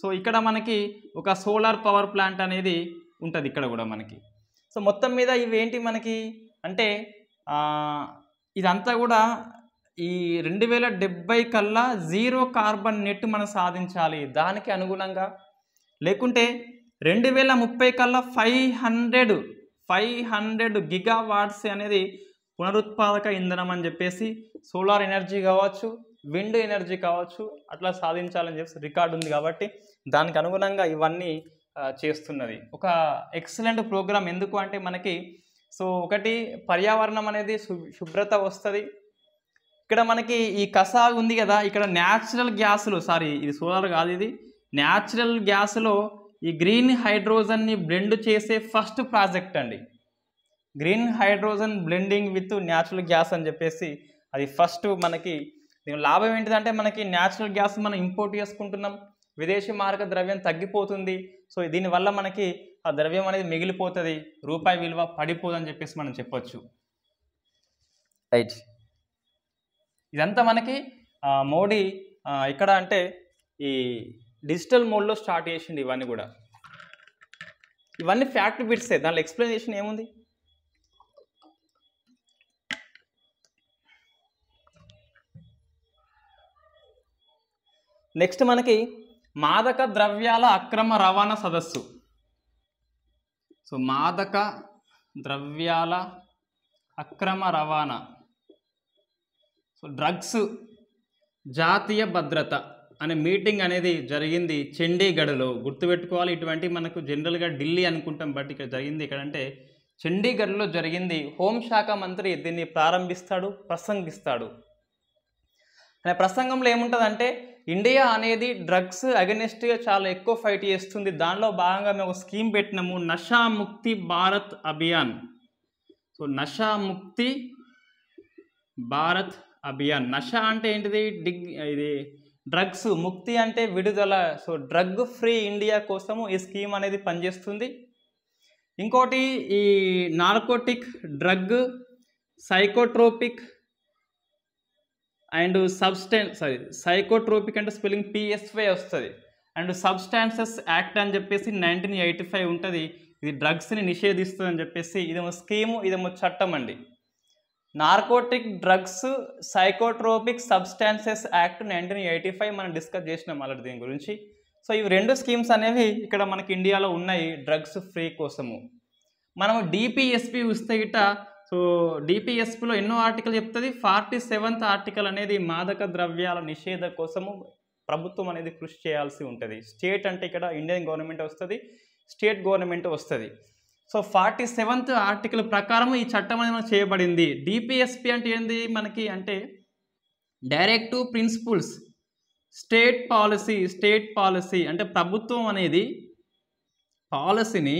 సో ఇక్కడ మనకి ఒక సోలార్ పవర్ ప్లాంట్ అనేది ఉంటుంది ఇక్కడ కూడా మనకి సో మొత్తం మీద ఇవేంటి మనకి అంటే ఇదంతా కూడా ఈ రెండు వేల డెబ్బై కల్లా జీరో కార్బన్ నెట్ మనం సాధించాలి దానికి అనుగుణంగా లేకుంటే రెండు వేల ముప్పై కల్లా five hundred five hundred giga అనేది పునరుత్పాదక ఇంధనం అని చెప్పేసి సోలార్ ఎనర్జీ కావచ్చు విండ్ ఎనర్జీ కావచ్చు అట్లా సాధించాలని చెప్పేసి రికార్డు ఉంది కాబట్టి దానికి అనుగుణంగా ఇవన్నీ చేస్తున్నది ఒక ఎక్సలెంట్ ప్రోగ్రామ్ ఎందుకు అంటే మనకి సో ఒకటి పర్యావరణం అనేది శుభ్రత వస్తుంది ఇక్కడ మనకి ఈ కసాగు ఉంది కదా ఇక్కడ న్యాచురల్ గ్యాసులు సారీ ఇది సోలార్ కాదు ఇది న్యాచురల్ గ్యాసులో ఈ గ్రీన్ హైడ్రోజన్ని బ్లెండ్ చేసే ఫస్ట్ ప్రాజెక్ట్ అండి green hydrogen blending with natural gas అని చెప్పేసి అది ఫస్ట్ మనకి దీని లాభం ఏంటిదంటే మనకి న్యాచురల్ గ్యాస్ మనం ఇంపోర్ట్ చేసుకుంటున్నాం విదేశీ మార్గ ద్రవ్యం తగ్గిపోతుంది సో దీనివల్ల మనకి ఆ ద్రవ్యం అనేది మిగిలిపోతుంది రూపాయి విలువ పడిపోదని చెప్పేసి మనం చెప్పొచ్చు రైట్ ఇదంతా మనకి మోడీ ఇక్కడ అంటే ఈ డిజిటల్ మోడ్లో స్టార్ట్ చేసిండు ఇవన్నీ కూడా ఇవన్నీ ఫ్యాక్ట్ బిట్సే దానిలో ఎక్స్ప్లెనేషన్ ఏముంది నెక్స్ట్ మనకి మాదక ద్రవ్యాల అక్రమ రవాణా సదస్సు సో మాదక ద్రవ్యాల అక్రమ రవాణా సో డ్రగ్స్ జాతీయ భద్రత అనే మీటింగ్ అనేది జరిగింది చండీగఢ్లో గుర్తుపెట్టుకోవాలి ఇటువంటి మనకు జనరల్గా ఢిల్లీ అనుకుంటాం బట్ ఇక్కడ జరిగింది అంటే చండీగఢ్లో జరిగింది హోంశాఖ మంత్రి దీన్ని ప్రారంభిస్తాడు ప్రసంగిస్తాడు అనే ప్రసంగంలో ఏముంటుందంటే ఇండియా అనేది డ్రగ్స్ అగెనిస్ట్గా చాలా ఎక్కువ ఫైట్ చేస్తుంది దానిలో భాగంగా మేము ఒక స్కీమ్ పెట్టినాము నషా ముక్తి భారత్ అభియాన్ సో నషా ముక్తి భారత్ అభియాన్ నషా అంటే ఏంటిది డిగ్ ఇది డ్రగ్స్ ముక్తి అంటే విడుదల సో డ్రగ్ ఫ్రీ ఇండియా కోసము ఈ స్కీమ్ అనేది పనిచేస్తుంది ఇంకోటి ఈ narcotic drug psychotropic and substance sorry psychotropic అంటే స్పెల్లింగ్ పిఎస్వై వస్తుంది అండ్ సబ్స్టాన్సెస్ యాక్ట్ అని చెప్పేసి నైన్టీన్ ఎయిటీ ఫైవ్ ఉంటుంది ఇది డ్రగ్స్ని నిషేధిస్తుంది అని చెప్పేసి ఇదేమో స్కీము ఇదేమో చట్టం అండి narcotic drugs psychotropic substances act nineteen eighty five మనం డిస్కస్ చేసినాం అలాంటి దీని గురించి సో ఇవి రెండు స్కీమ్స్ అనేవి ఇక్కడ మనకి ఇండియాలో ఉన్నాయి డ్రగ్స్ ఫ్రీ కోసము మనము డిపిఎస్పి చూస్తే ఇట సో డిపిఎస్పిలో ఎన్నో ఆర్టికల్ చెప్తుంది ఫార్టీ సెవెంత్ ఆర్టికల్ అనేది మాదక ద్రవ్యాల నిషేధ కోసము ప్రభుత్వం అనేది కృషి చేయాల్సి ఉంటుంది స్టేట్ అంటే ఇక్కడ ఇండియన్ గవర్నమెంట్ వస్తుంది స్టేట్ గవర్నమెంట్ వస్తుంది సో ఫార్టీ సెవెంత్ ఆర్టికల్ ప్రకారం ఈ చట్టం అనేది చేయబడింది డిపిఎస్పి అంటే ఏంది మనకి అంటే directive principles state policy state policy అంటే ప్రభుత్వం అనేది పాలసీని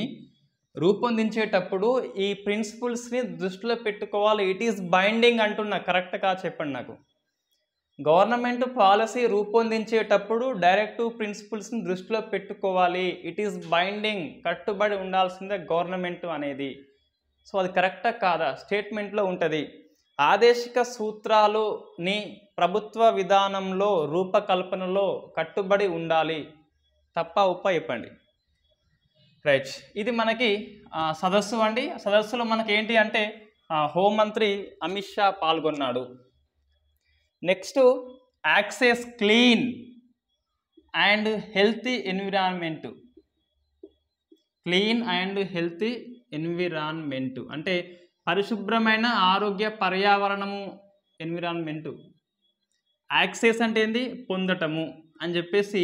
రూపొందించేటప్పుడు ఈ ప్రిన్సిపుల్స్ని దృష్టిలో పెట్టుకోవాలి ఇట్ ఈస్ బైండింగ్ అంటున్నా కరెక్ట్గా చెప్పండి నాకు గవర్నమెంట్ పాలసీ రూపొందించేటప్పుడు డైరెక్టివ్ ప్రిన్సిపల్స్ని దృష్టిలో పెట్టుకోవాలి ఇట్ ఈస్ బైండింగ్ కట్టుబడి ఉండాల్సిందే గవర్నమెంట్ అనేది సో అది కరెక్టా కాదా స్టేట్మెంట్లో ఉంటుంది ఆదేశిక సూత్రాలుని ప్రభుత్వ విధానంలో రూపకల్పనలో కట్టుబడి ఉండాలి తప్ప ఉప్ప చెప్పండి రైట్ ఇది మనకి సదస్సు అండి సదస్సులో మనకి ఏంటి అంటే హోంమంత్రి అమిత్ షా పాల్గొన్నాడు next access clean and healthy environment clean and healthy environment అంటే పరిశుభ్రమైన ఆరోగ్య పర్యావరణము ఎన్విరాన్మెంటు యాక్సెస్ అంటే ఏంది పొందటము అని చెప్పేసి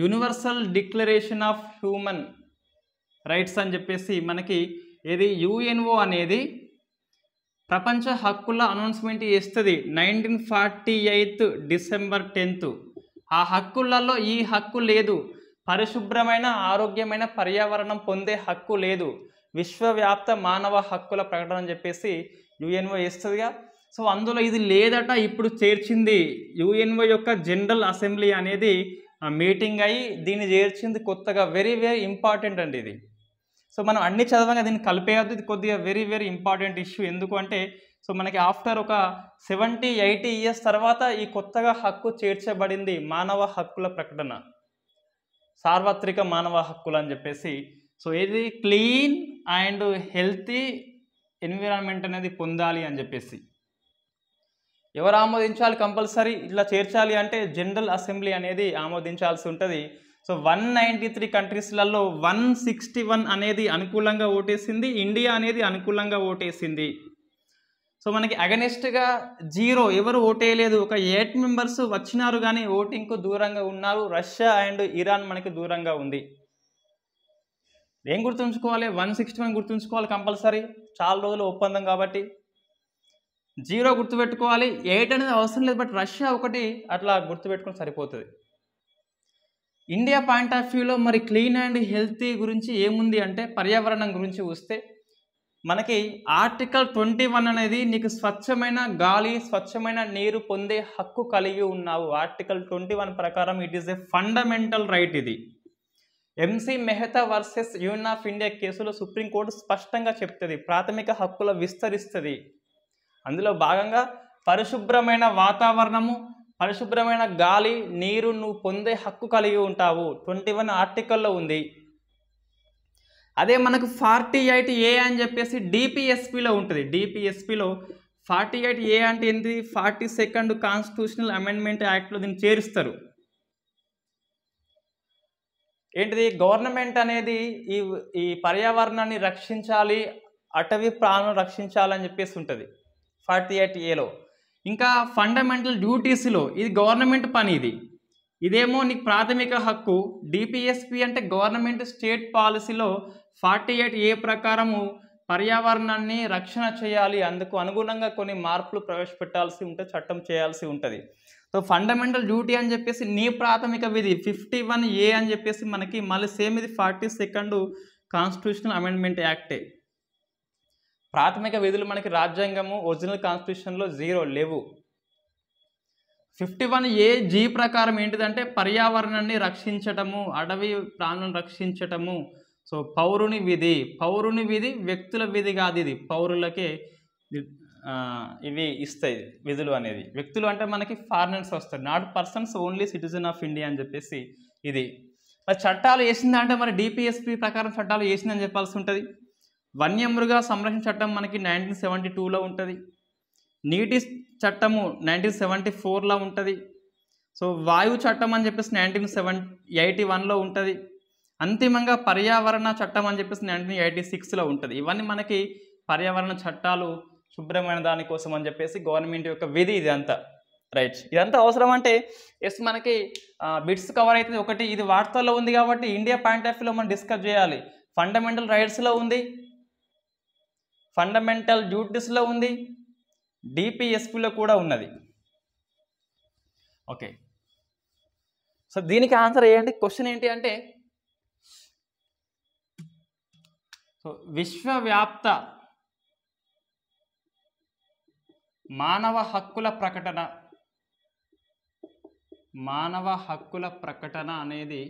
universal declaration of human rights అని చెప్పేసి మనకి ఏది యుఎన్ఓ అనేది ప్రపంచ హక్కుల అనౌన్స్మెంట్ చేస్తుంది nineteen forty eighth December tenth ఆ హక్కులలో ఈ హక్కు లేదు పరిశుభ్రమైన ఆరోగ్యమైన పర్యావరణం పొందే హక్కు లేదు విశ్వవ్యాప్త మానవ హక్కుల ప్రకటన అని చెప్పేసి యుఎన్ఓ ఇస్తుందిగా సో అందులో ఇది లేదట ఇప్పుడు చేర్చింది యుఎన్ఓ యొక్క జనరల్ అసెంబ్లీ అనేది మీటింగ్ అయ్యి దీన్ని చేర్చింది కొత్తగా వెరీ వెరీ ఇంపార్టెంట్ అండి ఇది సో మనం అన్ని చదవంగా దీన్ని కలిపేయద్దు ఇది కొద్దిగా వెరీ వెరీ ఇంపార్టెంట్ ఇష్యూ ఎందుకంటే సో మనకి ఆఫ్టర్ ఒక సెవెంటీ ఎయిటీ ఇయర్స్ తర్వాత ఈ కొత్తగా హక్కు చేర్చబడింది మానవ హక్కుల ప్రకటన సార్వత్రిక మానవ హక్కులు అని చెప్పేసి సో ఇది క్లీన్ అండ్ హెల్తీ ఎన్విరాన్మెంట్ అనేది పొందాలి అని చెప్పేసి ఎవరు ఆమోదించాలి కంపల్సరీ ఇట్లా చేర్చాలి అంటే జనరల్ అసెంబ్లీ అనేది ఆమోదించాల్సి ఉంటుంది సో వన్ నైంటీ త్రీ కంట్రీస్లలో వన్ సిక్స్టీ వన్ అనేది అనుకూలంగా ఓటేసింది ఇండియా అనేది అనుకూలంగా ఓటేసింది సో మనకి అగనెస్ట్గా జీరో ఎవరు ఓటేయలేదు ఒక ఎయిట్ మెంబర్స్ వచ్చినారు కానీ ఓటింగ్కు దూరంగా ఉన్నారు రష్యా అండ్ ఇరాన్ మనకి దూరంగా ఉంది ఏం గుర్తుంచుకోవాలి వన్ సిక్స్టీ వన్ గుర్తుంచుకోవాలి కంపల్సరీ చాలా రోజులు ఒప్పందం కాబట్టి జీరో గుర్తుపెట్టుకోవాలి ఎయిట్ అనేది అవసరం లేదు బట్ రష్యా ఒకటి అట్లా గుర్తుపెట్టుకుని సరిపోతుంది ఇండియా పాయింట్ ఆఫ్ వ్యూలో మరి క్లీన్ అండ్ హెల్తీ గురించి ఏముంది అంటే పర్యావరణం గురించి వస్తే మనకి ఆర్టికల్ ట్వంటీ వన్ అనేది నీకు స్వచ్ఛమైన గాలి స్వచ్ఛమైన నీరు పొందే హక్కు కలిగి ఉన్నావు ఆర్టికల్ ట్వంటీ వన్ ప్రకారం it is a fundamental right ఇది M C Mehta versus union of India కేసులో సుప్రీంకోర్టు స్పష్టంగా చెప్తుంది ప్రాథమిక హక్కుల విస్తరిస్తుంది అందులో భాగంగా పరిశుభ్రమైన వాతావరణము పరిశుభ్రమైన గాలి నీరు నువ్వు పొందే హక్కు కలిగి ఉంటావు ట్వంటీ వన్ ఆర్టికల్లో ఉంది అదే మనకు ఫార్టీ ఎయిట్ ఏ అని చెప్పేసి డిపిఎస్పిలో ఉంటుంది డిపిఎస్పిలో ఫార్టీ ఎయిట్ ఏ అంటే ఏంటి ఫార్టీ సెకండ్ కాన్స్టిట్యూషనల్ అమెండ్మెంట్ యాక్ట్లో దీన్ని చేరుస్తారు ఏంటిది గవర్నమెంట్ అనేది ఈ ఈ పర్యావరణాన్ని రక్షించాలి అటవీ ప్రాణం రక్షించాలని చెప్పేసి ఉంటుంది ఫార్టీ ఎయిట్ ఏలో ఇంకా ఫండమెంటల్ డ్యూటీస్లో ఇది గవర్నమెంట్ పని ఇది ఇదేమో నీకు ప్రాథమిక హక్కు డిపిఎస్పి అంటే గవర్నమెంట్ స్టేట్ పాలసీలో ఫార్టీ ఎయిట్ ఏ ప్రకారము పర్యావరణాన్ని రక్షణ చేయాలి అందుకు అనుగుణంగా కొన్ని మార్పులు ప్రవేశపెట్టాల్సి ఉంటే చట్టం చేయాల్సి ఉంటుంది సో ఫండమెంటల్ డ్యూటీ అని చెప్పేసి నీ ప్రాథమిక విధి ఫిఫ్టీ వన్ ఏ అని చెప్పేసి మనకి మళ్ళీ సేమ్ ఇది ఫార్టీ సెకండ్ కాన్స్టిట్యూషనల్ అమెండ్మెంట్ యాక్టే ప్రాథమిక విధులు మనకి రాజ్యాంగము ఒరిజినల్ కాన్స్టిట్యూషన్లో జీరో లేవు ఫిఫ్టీ వన్ ఏ జీ ప్రకారం ఏంటిదంటే పర్యావరణాన్ని రక్షించటము అడవి ప్రాణం రక్షించటము సో పౌరుని విధి పౌరుని విధి వ్యక్తుల విధి కాదు ఇది పౌరులకే ఇవి ఇస్తాయి విధులు అనేది వ్యక్తులు అంటే మనకి ఫారినర్స్ వస్తారు not persons only citizen of India అని చెప్పేసి ఇది మరి చట్టాలు వేసిందంటే మరి డిపిఎస్పి ప్రకారం చట్టాలు వేసిందని చెప్పాల్సి ఉంటుంది వన్యమృగ సంరక్షణ చట్టం మనకి నైన్టీన్ సెవెంటీ టూలో ఉంటుంది నీటి చట్టము నైన్టీన్ సెవెంటీ ఫోర్లో ఉంటుంది సో వాయు చట్టం అని చెప్పేసి నైన్టీన్ సెవెన్ ఎయిటీ వన్లో ఉంటుంది అంతిమంగా పర్యావరణ చట్టం అని చెప్పేసి నైన్టీన్ ఎయిటీ సిక్స్లో ఉంటుంది ఇవన్నీ మనకి పర్యావరణ చట్టాలు శుభ్రమైన దానికోసం అని చెప్పేసి గవర్నమెంట్ యొక్క విధి ఇదంతా రైట్ ఇదంతా అవసరం అంటే ఎస్ మనకి బిట్స్ కవర్ అవుతుంది ఒకటి ఇది వార్తల్లో ఉంది కాబట్టి ఇండియా పాయింట్ ఆఫ్ వ్యూలో మనం డిస్కస్ చేయాలి ఫండమెంటల్ రైట్స్లో ఉంది ఫండమెంటల్ డ్యూటీస్లో ఉంది డిపిఎస్పిలో కూడా ఉన్నది ఓకే సో దీనికి ఆన్సర్ ఏంటి క్వశ్చన్ ఏంటి అంటే సో విశ్వవ్యాప్త మానవ హక్కుల ప్రకటన మానవ హక్కుల ప్రకటన అనేది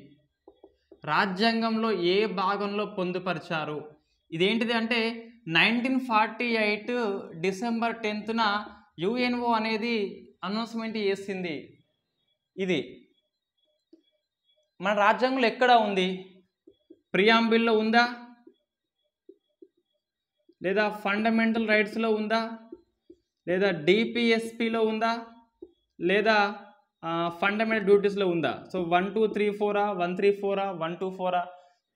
రాజ్యాంగంలో ఏ భాగంలో పొందుపరిచారు ఇదేంటిది అంటే నైన్టీన్ ఫార్టీ ఎయిట్ డిసెంబర్ టెన్త్న యుఎన్ఓ అనేది అనౌన్స్మెంట్ చేసింది ఇది మన రాజ్యాంగంలో ఎక్కడ ఉంది ప్రియాంబిల్లో ఉందా లేదా ఫండమెంటల్ రైట్స్లో ఉందా లేదా డిపిఎస్పిలో ఉందా లేదా ఫండమెంటల్ డ్యూటీస్లో ఉందా so one two three four or one three four or one two four or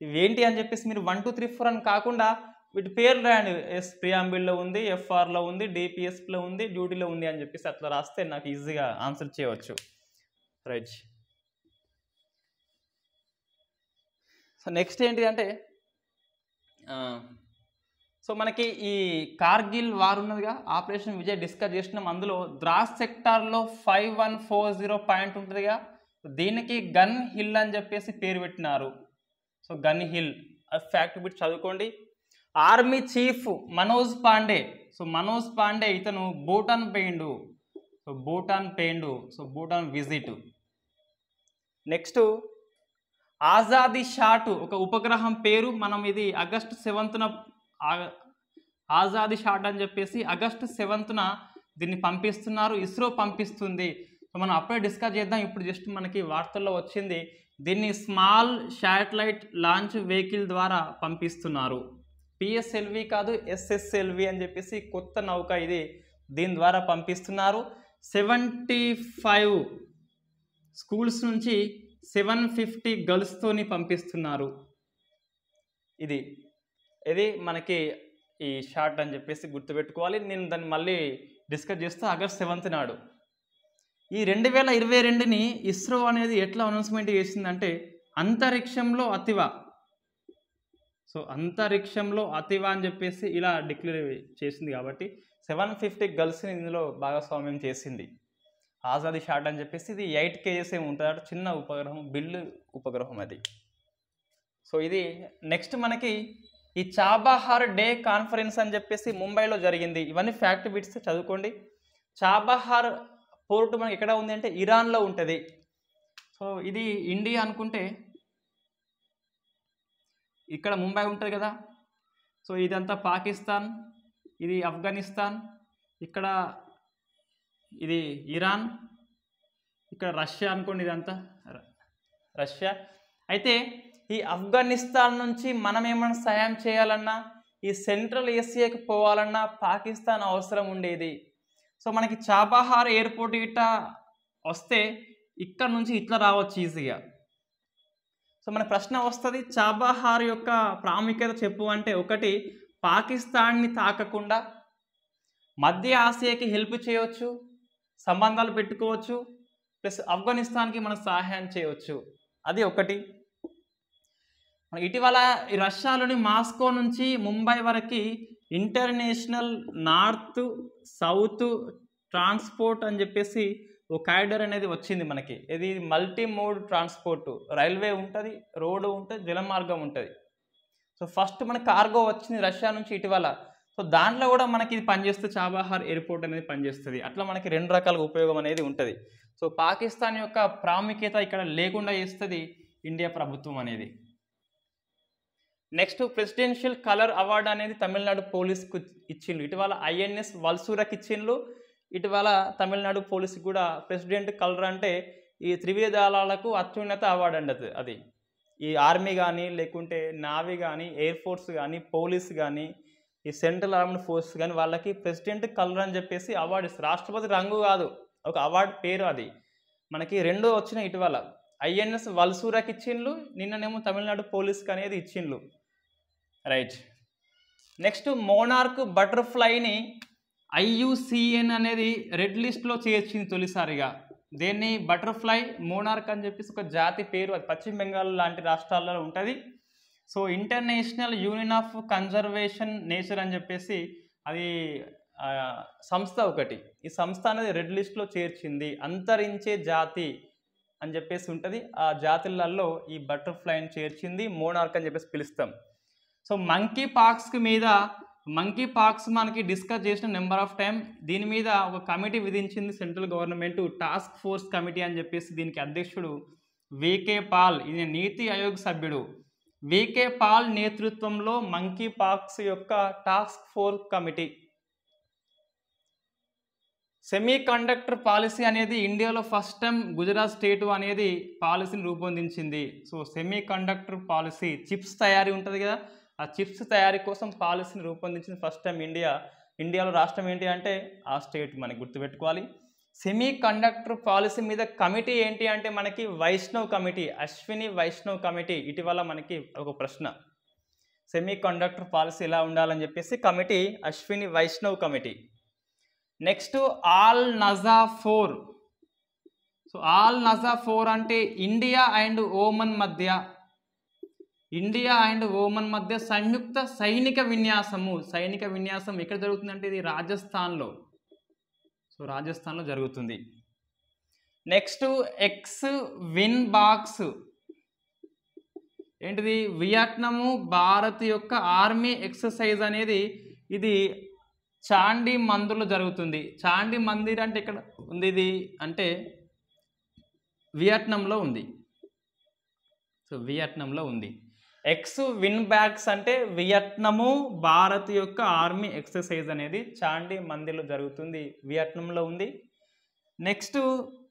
ఇవేంటి అని చెప్పేసి మీరు వన్ టూ త్రీ ఫోర్ అని కాకుండా వీటి పేర్లు రాయండి ఎస్ ప్రియాంబిల్లో ఉంది ఎఫ్ఆర్లో ఉంది డిపిఎస్పిలో ఉంది డ్యూటీలో ఉంది అని చెప్పేసి అట్లా రాస్తే నాకు ఈజీగా ఆన్సర్ చేయవచ్చు రైట్ సో నెక్స్ట్ ఏంటి అంటే సో మనకి ఈ కార్గిల్ వార్ ఉన్నదిగా ఆపరేషన్ విజయ్ డిస్కస్ చేసినాం అందులో ద్రాస్ సెక్టార్లో five one four zero point ఉంటుందిగా దీనికి గన్ హిల్ అని చెప్పేసి పేరు పెట్టినారు so gun hill fact bit చదువుకోండి army chief Manoj Pande so Manoj Pande ఇతను భూటాన్ పెయిండు సో భూటాన్ పెయిండు so Bhutan visit next Azadi sat ఒక ఉపగ్రహం పేరు మనం ఇది ఆగస్ట్ సెవెంత్న ఆజాదీ షాట్ అని చెప్పేసి ఆగస్ట్ సెవెంత్న దీన్ని పంపిస్తున్నారు ఇస్రో పంపిస్తుంది సో మనం అప్పుడే డిస్కస్ చేద్దాం ఇప్పుడు జస్ట్ మనకి వార్తల్లో వచ్చింది దీన్ని స్మాల్ శాటిలైట్ లాంచ్ వెహికల్ ద్వారా పంపిస్తున్నారు పిఎస్ఎల్వి కాదు ఎస్ఎస్ఎల్వి అని చెప్పేసి కొత్త నౌక ఇది దీని ద్వారా పంపిస్తున్నారు సెవెంటీ ఫైవ్ స్కూల్స్ నుంచి సెవెన్ ఫిఫ్టీ గర్ల్స్తోని పంపిస్తున్నారు ఇది ఇది మనకి ఈ షార్ట్ అని చెప్పేసి గుర్తుపెట్టుకోవాలి నేను దాన్ని మళ్ళీ డిస్కస్ చేస్తూ ఆగస్ట్ సెవెంత్ నాడు ఈ రెండు వేల ఇరవై రెండుని ఇస్రో అనేది ఎట్లా అనౌన్స్మెంట్ చేసిందంటే అంతరిక్షంలో అతివా సో అంతరిక్షంలో అతివా అని చెప్పేసి ఇలా డిక్లేర్ చేసింది కాబట్టి సెవెన్ ఫిఫ్టీ గర్ల్స్ని ఇందులో భాగస్వామ్యం చేసింది ఆజాది షాట్ అని చెప్పేసి ఇది ఎయిట్ కేజెస్ ఏమి ఉంటుంది చిన్న ఉపగ్రహం బిల్లు ఉపగ్రహం అది సో ఇది నెక్స్ట్ మనకి ఈ చాబాహార్ డే కాన్ఫరెన్స్ అని చెప్పేసి ముంబైలో జరిగింది ఇవన్నీ ఫ్యాక్ట్ బిట్స్ చదువుకోండి చాబాహార్ పోర్టు మనకి ఎక్కడ ఉంది అంటే ఇరాన్లో ఉంటుంది సో ఇది ఇండియా అనుకుంటే ఇక్కడ ముంబై ఉంటుంది కదా సో ఇదంతా పాకిస్తాన్ ఇది ఆఫ్ఘనిస్తాన్ ఇక్కడ ఇది ఇరాన్ ఇక్కడ రష్యా అనుకోండి ఇదంతా రష్యా అయితే ఈ ఆఫ్ఘనిస్తాన్ నుంచి మనం ఏమైనా సహాయం చేయాలన్నా ఈ సెంట్రల్ ఏసియాకి పోవాలన్నా పాకిస్తాన్ అవసరం ఉండేది సో మనకి చాబహార్ ఎయిర్పోర్ట్ ఇట వస్తే ఇక్కడ నుంచి ఇట్లా రావచ్చు ఈజీగా సో మన ప్రశ్న వస్తుంది చాబాహార్ యొక్క ప్రాముఖ్యత చెప్పు అంటే ఒకటి పాకిస్తాన్ని తాకకుండా మధ్య ఆసియాకి హెల్ప్ చేయవచ్చు సంబంధాలు పెట్టుకోవచ్చు ప్లస్ ఆఫ్ఘనిస్తాన్కి మనం సహాయం చేయవచ్చు అది ఒకటి ఇటీవల రష్యాలోని మాస్కో నుంచి ముంబై వరకు ఇంటర్నేషనల్ నార్త్ సౌత్ ట్రాన్స్పోర్ట్ అని చెప్పేసి ఓ కారిడర్ అనేది వచ్చింది మనకి ఇది మల్టీ మోడ్ ట్రాన్స్పోర్ట్ రైల్వే ఉంటుంది రోడ్డు ఉంటుంది జల మార్గం ఉంటుంది సో ఫస్ట్ మన కార్గో వచ్చింది రష్యా నుంచి ఇటీవల సో దాంట్లో కూడా మనకి ఇది పనిచేస్తే చాబాహార్ ఎయిర్పోర్ట్ అనేది పనిచేస్తుంది అట్లా మనకి రెండు రకాల ఉపయోగం అనేది ఉంటుంది సో పాకిస్తాన్ యొక్క ప్రాముఖ్యత ఇక్కడ లేకుండా చేస్తుంది ఇండియా ప్రభుత్వం అనేది నెక్స్ట్ ప్రెసిడెన్షియల్ కలర్ అవార్డు అనేది తమిళనాడు పోలీస్కు ఇచ్చిండ్రు ఇటీవల ఐఎన్ఎస్ వల్సూరకి ఇచ్చిండ్రు ఇటీవల తమిళనాడు పోలీసు కూడా ప్రెసిడెంట్ కలర్ అంటే ఈ త్రివిధ దళాలకు అత్యున్నత అవార్డు అండి అది ఈ ఆర్మీ కానీ లేకుంటే నావీ కానీ ఎయిర్ ఫోర్స్ కానీ పోలీస్ కానీ ఈ సెంట్రల్ ఆర్మ్డ్ ఫోర్స్ కానీ వాళ్ళకి ప్రెసిడెంట్ కలర్ అని చెప్పేసి అవార్డు ఇస్తారు రాష్ట్రపతి రంగు కాదు ఒక అవార్డు పేరు అది మనకి రెండో వచ్చిన ఇటీవల ఐఎన్ఎస్ వల్సూరాకి ఇచ్చిండ్లు నిన్ననేమో తమిళనాడు పోలీస్కి అనేది ఇచ్చిండ్లు రైట్ నెక్స్ట్ మోనార్క్ బటర్ఫ్లైని ఐయుసిఎన్ అనేది రెడ్ లిస్ట్లో చేర్చింది తొలిసారిగా దీన్ని బటర్ఫ్లై మోనార్క్ అని చెప్పేసి ఒక జాతి పేరు అది పశ్చిమ బెంగాల్ లాంటి రాష్ట్రాల్లో ఉంటుంది so international union of conservation nature అని చెప్పేసి అది సంస్థ ఒకటి ఈ సంస్థ అనేది రెడ్ లిస్ట్లో చేర్చింది అంతరించే జాతి అని చెప్పేసి ఉంటుంది ఆ జాతులలో ఈ బటర్ఫ్లైని చేర్చింది మోనార్క్ అని చెప్పేసి పిలుస్తాం సో మంకీ పాక్స్కి మీద మంకీ పాక్స్ మనకి డిస్కస్ చేసిన నెంబర్ ఆఫ్ టైం దీని మీద ఒక కమిటీ విధించింది central government task force committee అని చెప్పేసి దీనికి అధ్యక్షుడు వికే పాల్ ఈయన నీతి ఆయోగ్ సభ్యుడు వికే పాల్ నేతృత్వంలో మంకీ పాక్స్ యొక్క task force committee semi conductor policy అనేది ఇండియాలో ఫస్ట్ టైం గుజరాత్ స్టేటు అనేది పాలసీని రూపొందించింది so semi conductor policy chips తయారీ ఉంటుంది కదా ఆ చిప్స్ తయారీ కోసం పాలసీని రూపొందించిన ఫస్ట్ టైం ఇండియా ఇండియాలో రాష్ట్రం ఏంటి అంటే ఆ స్టేట్ మనకి గుర్తుపెట్టుకోవాలి సెమీ కండక్టర్ పాలసీ మీద కమిటీ ఏంటి అంటే మనకి వైష్ణవ్ కమిటీ అశ్విని వైష్ణవ్ కమిటీ ఇటీవల మనకి ఒక ప్రశ్న సెమీ కండక్టర్ పాలసీ ఎలా ఉండాలని చెప్పేసి committee Ashwini Vaishnaw committee next Al Najah four so Al Najah four అంటే ఇండియా అండ్ ఓమన్ మధ్య ఇండియా అండ్ ఓమన్ మధ్య సంయుక్త సైనిక విన్యాసము సైనిక విన్యాసం ఎక్కడ జరుగుతుందంటే ఇది రాజస్థాన్లో సో రాజస్థాన్లో జరుగుతుంది నెక్స్ట్ ఎక్స్ విన్ బాక్స్ ఏంటిది వియట్నము భారత్ యొక్క ఆర్మీ ఎక్సర్సైజ్ అనేది ఇది చాండీ మందిర్లో జరుగుతుంది చాండీ మందిర్ అంటే ఇక్కడ ఉంది ఇది అంటే వియట్నంలో ఉంది సో వియట్నంలో ఉంది ఎక్స్ విన్ బ్యాగ్స్ అంటే వియట్నము భారత్ యొక్క ఆర్మీ ఎక్సర్సైజ్ అనేది చాండి మందిలో జరుగుతుంది వియట్నంలో ఉంది నెక్స్ట్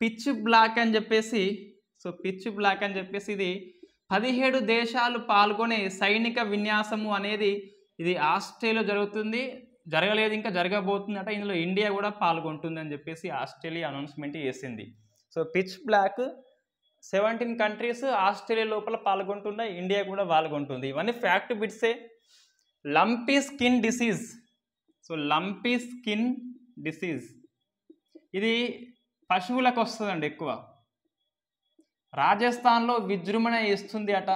పిచ్ బ్లాక్ అని చెప్పేసి సో పిచ్ బ్లాక్ అని చెప్పేసి ఇది పదిహేడు దేశాలు పాల్గొనే సైనిక విన్యాసము అనేది ఇది ఆస్ట్రేలియా జరుగుతుంది జరగలేదు ఇంకా జరగబోతుందట ఇందులో ఇండియా కూడా పాల్గొంటుంది అని చెప్పేసి ఆస్ట్రేలియా అనౌన్స్మెంట్ చేసింది so pitch black seventeen countries Australia లోపల పాల్గొంటున్నాయి ఇండియా కూడా పాల్గొంటుంది ఇవన్నీ ఫ్యాక్ట్ బిట్సే lumpy skin disease so lumpy skin disease ఇది పశువులకు వస్తుందండి ఎక్కువ రాజస్థాన్లో విజృంభణ ఇస్తుంది అట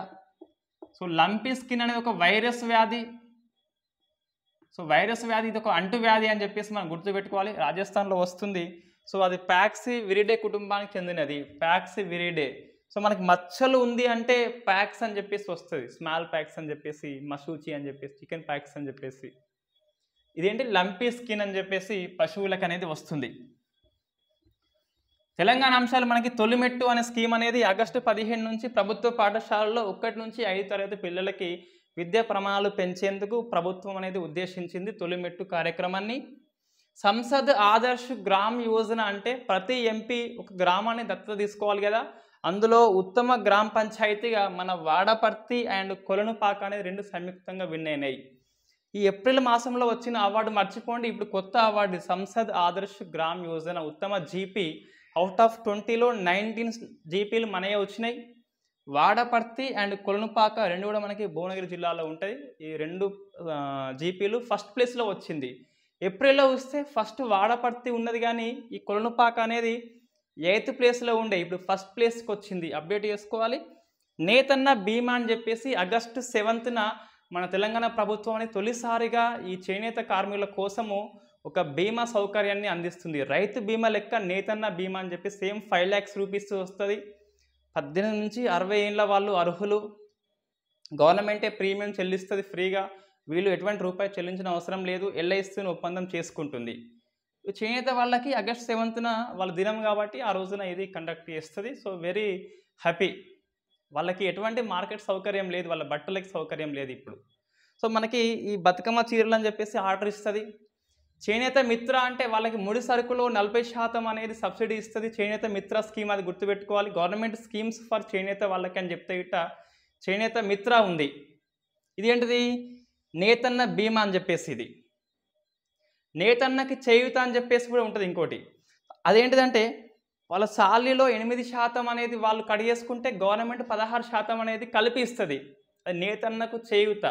సో లంపీ స్కిన్ అనేది ఒక వైరస్ వ్యాధి సో వైరస్ వ్యాధి ఇది ఒక అంటు వ్యాధి అని చెప్పేసి మనం గుర్తుపెట్టుకోవాలి రాజస్థాన్లో వస్తుంది సో అది ప్యాక్సీ విరిడే కుటుంబానికి చెందినది ప్యాక్సి విరిడే సో మనకి మచ్చలు ఉంది అంటే ప్యాక్స్ అని చెప్పేసి వస్తుంది స్మాల్ ప్యాక్స్ అని చెప్పేసి మసూచి అని చెప్పేసి చికెన్ ప్యాక్స్ అని చెప్పేసి ఇదేంటి లంపీ స్కిన్ అని చెప్పేసి పశువులకు అనేది వస్తుంది తెలంగాణ అంశాలు మనకి తొలిమెట్టు అనే స్కీమ్ అనేది ఆగస్టు పదిహేను నుంచి ప్రభుత్వ పాఠశాలలో ఒకటి నుంచి ఐదు తరగతి పిల్లలకి విద్యా ప్రమాణాలు పెంచేందుకు ప్రభుత్వం అనేది ఉద్దేశించింది తొలిమెట్టు కార్యక్రమాన్ని సంసద్ ఆదర్శ్ గ్రామ్ యోజన అంటే ప్రతి ఎంపీ ఒక గ్రామాన్ని దత్తత తీసుకోవాలి కదా అందులో ఉత్తమ గ్రామ పంచాయతీగా మన వాడపర్తి అండ్ కొలనుపాక అనేది రెండు సంయుక్తంగా విన్ అయినాయి ఈ ఏప్రిల్ మాసంలో వచ్చిన అవార్డు మర్చిపోండి ఇప్పుడు కొత్త అవార్డు సంసద్ ఆదర్శ్ గ్రామ్ యోజన ఉత్తమ జీపీ అవుట్ ఆఫ్ ట్వంటీలో నైన్టీన్ జీపీలు మనయే వచ్చినాయి వాడపర్తి అండ్ కొలనుపాక రెండు కూడా మనకి భువనగిరి జిల్లాలో ఉంటాయి ఈ రెండు జీపీలు ఫస్ట్ ప్లేస్లో వచ్చింది ఏప్రిల్లో వస్తే ఫస్ట్ వాడపర్తి ఉన్నది కానీ ఈ కొలనుపాక అనేది ఎయిత్ ప్లేస్లో ఉండే ఇప్పుడు ఫస్ట్ ప్లేస్కి వచ్చింది అప్డేట్ చేసుకోవాలి నేతన్న భీమా అని చెప్పేసి ఆగస్టు సెవెంత్న మన తెలంగాణ ప్రభుత్వం అని తొలిసారిగా ఈ చేనేత కార్మికుల కోసము ఒక బీమా సౌకర్యాన్ని అందిస్తుంది రైతు బీమా లెక్క నేతన్న బీమా అని చెప్పి సేమ్ ఫైవ్ ల్యాక్స్ రూపీస్ వస్తుంది పద్దెనిమిది నుంచి అరవై ఏళ్ళ వాళ్ళు అర్హులు గవర్నమెంటే ప్రీమియం చెల్లిస్తుంది ఫ్రీగా వీళ్ళు ఎటువంటి రూపాయి చెల్లించిన అవసరం లేదు ఎల్ఐసిని ఒప్పందం చేసుకుంటుంది చేనేత వాళ్ళకి ఆగస్ట్ సెవెంత్న వాళ్ళ దినం కాబట్టి ఆ రోజున ఇది కండక్ట్ చేస్తుంది సో వెరీ హ్యాపీ వాళ్ళకి ఎటువంటి మార్కెట్ సౌకర్యం లేదు వాళ్ళ బట్టలకి సౌకర్యం లేదు ఇప్పుడు సో మనకి ఈ బతుకమ్మ చీరలు అని చెప్పేసి ఆర్డర్ ఇస్తుంది చేనేత మిత్ర అంటే వాళ్ళకి ముడి సరుకులో నలభై శాతం అనేది సబ్సిడీ ఇస్తుంది చేనేత మిత్ర స్కీమ్ అది గుర్తుపెట్టుకోవాలి గవర్నమెంట్ స్కీమ్స్ ఫర్ చేనేత వాళ్ళకి అని చెప్తే ఇట చేనేత మిత్ర ఉంది ఇది ఏంటిది నేతన్న బీమా అని చెప్పేసి ఇది నేతన్నకి చేయుత అని చెప్పేసి కూడా ఉంటుంది ఇంకోటి అదేంటిదంటే వాళ్ళ శాలరీలో ఎనిమిది శాతం అనేది వాళ్ళు కట్ చేసుకుంటే గవర్నమెంట్ పదహారు శాతం అనేది కల్పిస్తుంది అది నేతన్నకు చేయుత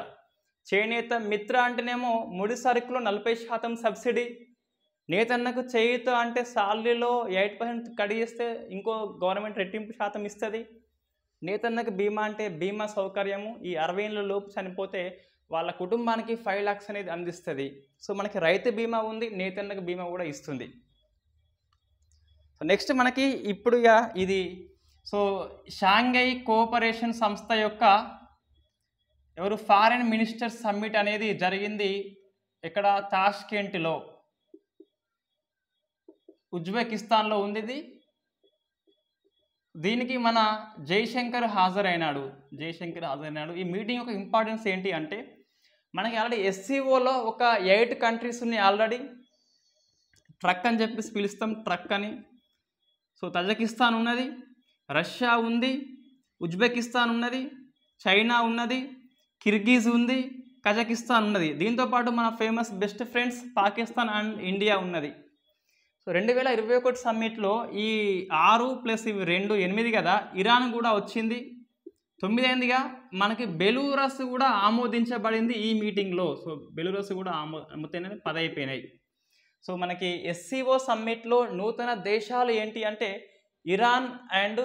చేనేత మిత్ర అంటేనేమో ముడి సరుకులో నలభై శాతం సబ్సిడీ నేతన్నకు చేయుత అంటే శాలరీలో ఎయిట్ పర్సెంట్ కట్ చేస్తే ఇంకో గవర్నమెంట్ రెట్టింపు శాతం ఇస్తుంది నేతన్నకు బీమా అంటే బీమా సౌకర్యము ఈ అరవై ఏళ్ళ లోపు చనిపోతే వాళ్ళ కుటుంబానికి ఫైవ్ ల్యాక్స్ అనేది అందిస్తుంది సో మనకి రైతు బీమా ఉంది నేతన్నకు బీమా కూడా ఇస్తుంది సో నెక్స్ట్ మనకి ఇప్పుడు ఇది సో షాంఘై కోఆపరేషన్ సంస్థ యొక్క ఎవరు ఫారెన్ మినిస్టర్ సమ్మిట్ అనేది జరిగింది ఇక్కడ తాష్కెంట్లో ఉజ్బెకిస్తాన్లో ఉంది ఇది దీనికి మన జయశంకర్ హాజరైనాడు జయశంకర్ హాజరైనాడు ఈ మీటింగ్ యొక్క ఇంపార్టెన్స్ ఏంటి అంటే మనకి ఆల్రెడీ ఎస్సీఓలో ఒక ఎయిట్ కంట్రీస్ ఉన్నాయి ఆల్రెడీ ట్రక్ అని చెప్పేసి పిలుస్తాం ట్రక్ అని సో తజకిస్తాన్ ఉన్నది రష్యా ఉంది ఉజ్బెకిస్తాన్ ఉన్నది చైనా ఉన్నది కిర్గీజ్ ఉంది కజకిస్తాన్ ఉన్నది దీంతోపాటు మన famous best friends Pakistan and India ఉన్నది సో రెండు వేల ఇరవై ఒకటి సమ్మిట్లో ఈ ఆరు ప్లస్ ఇవి రెండు ఎనిమిది కదా ఇరాన్ కూడా వచ్చింది తొమ్మిది మనకి బెలూరస్ కూడా ఆమోదించబడింది ఈ మీటింగ్లో సో బెలూరస్ కూడా ఆమో మొత్తం పదైపోయినాయి సో మనకి ఎస్సీఓ సమ్మిట్లో నూతన దేశాలు ఏంటి అంటే ఇరాన్ అండ్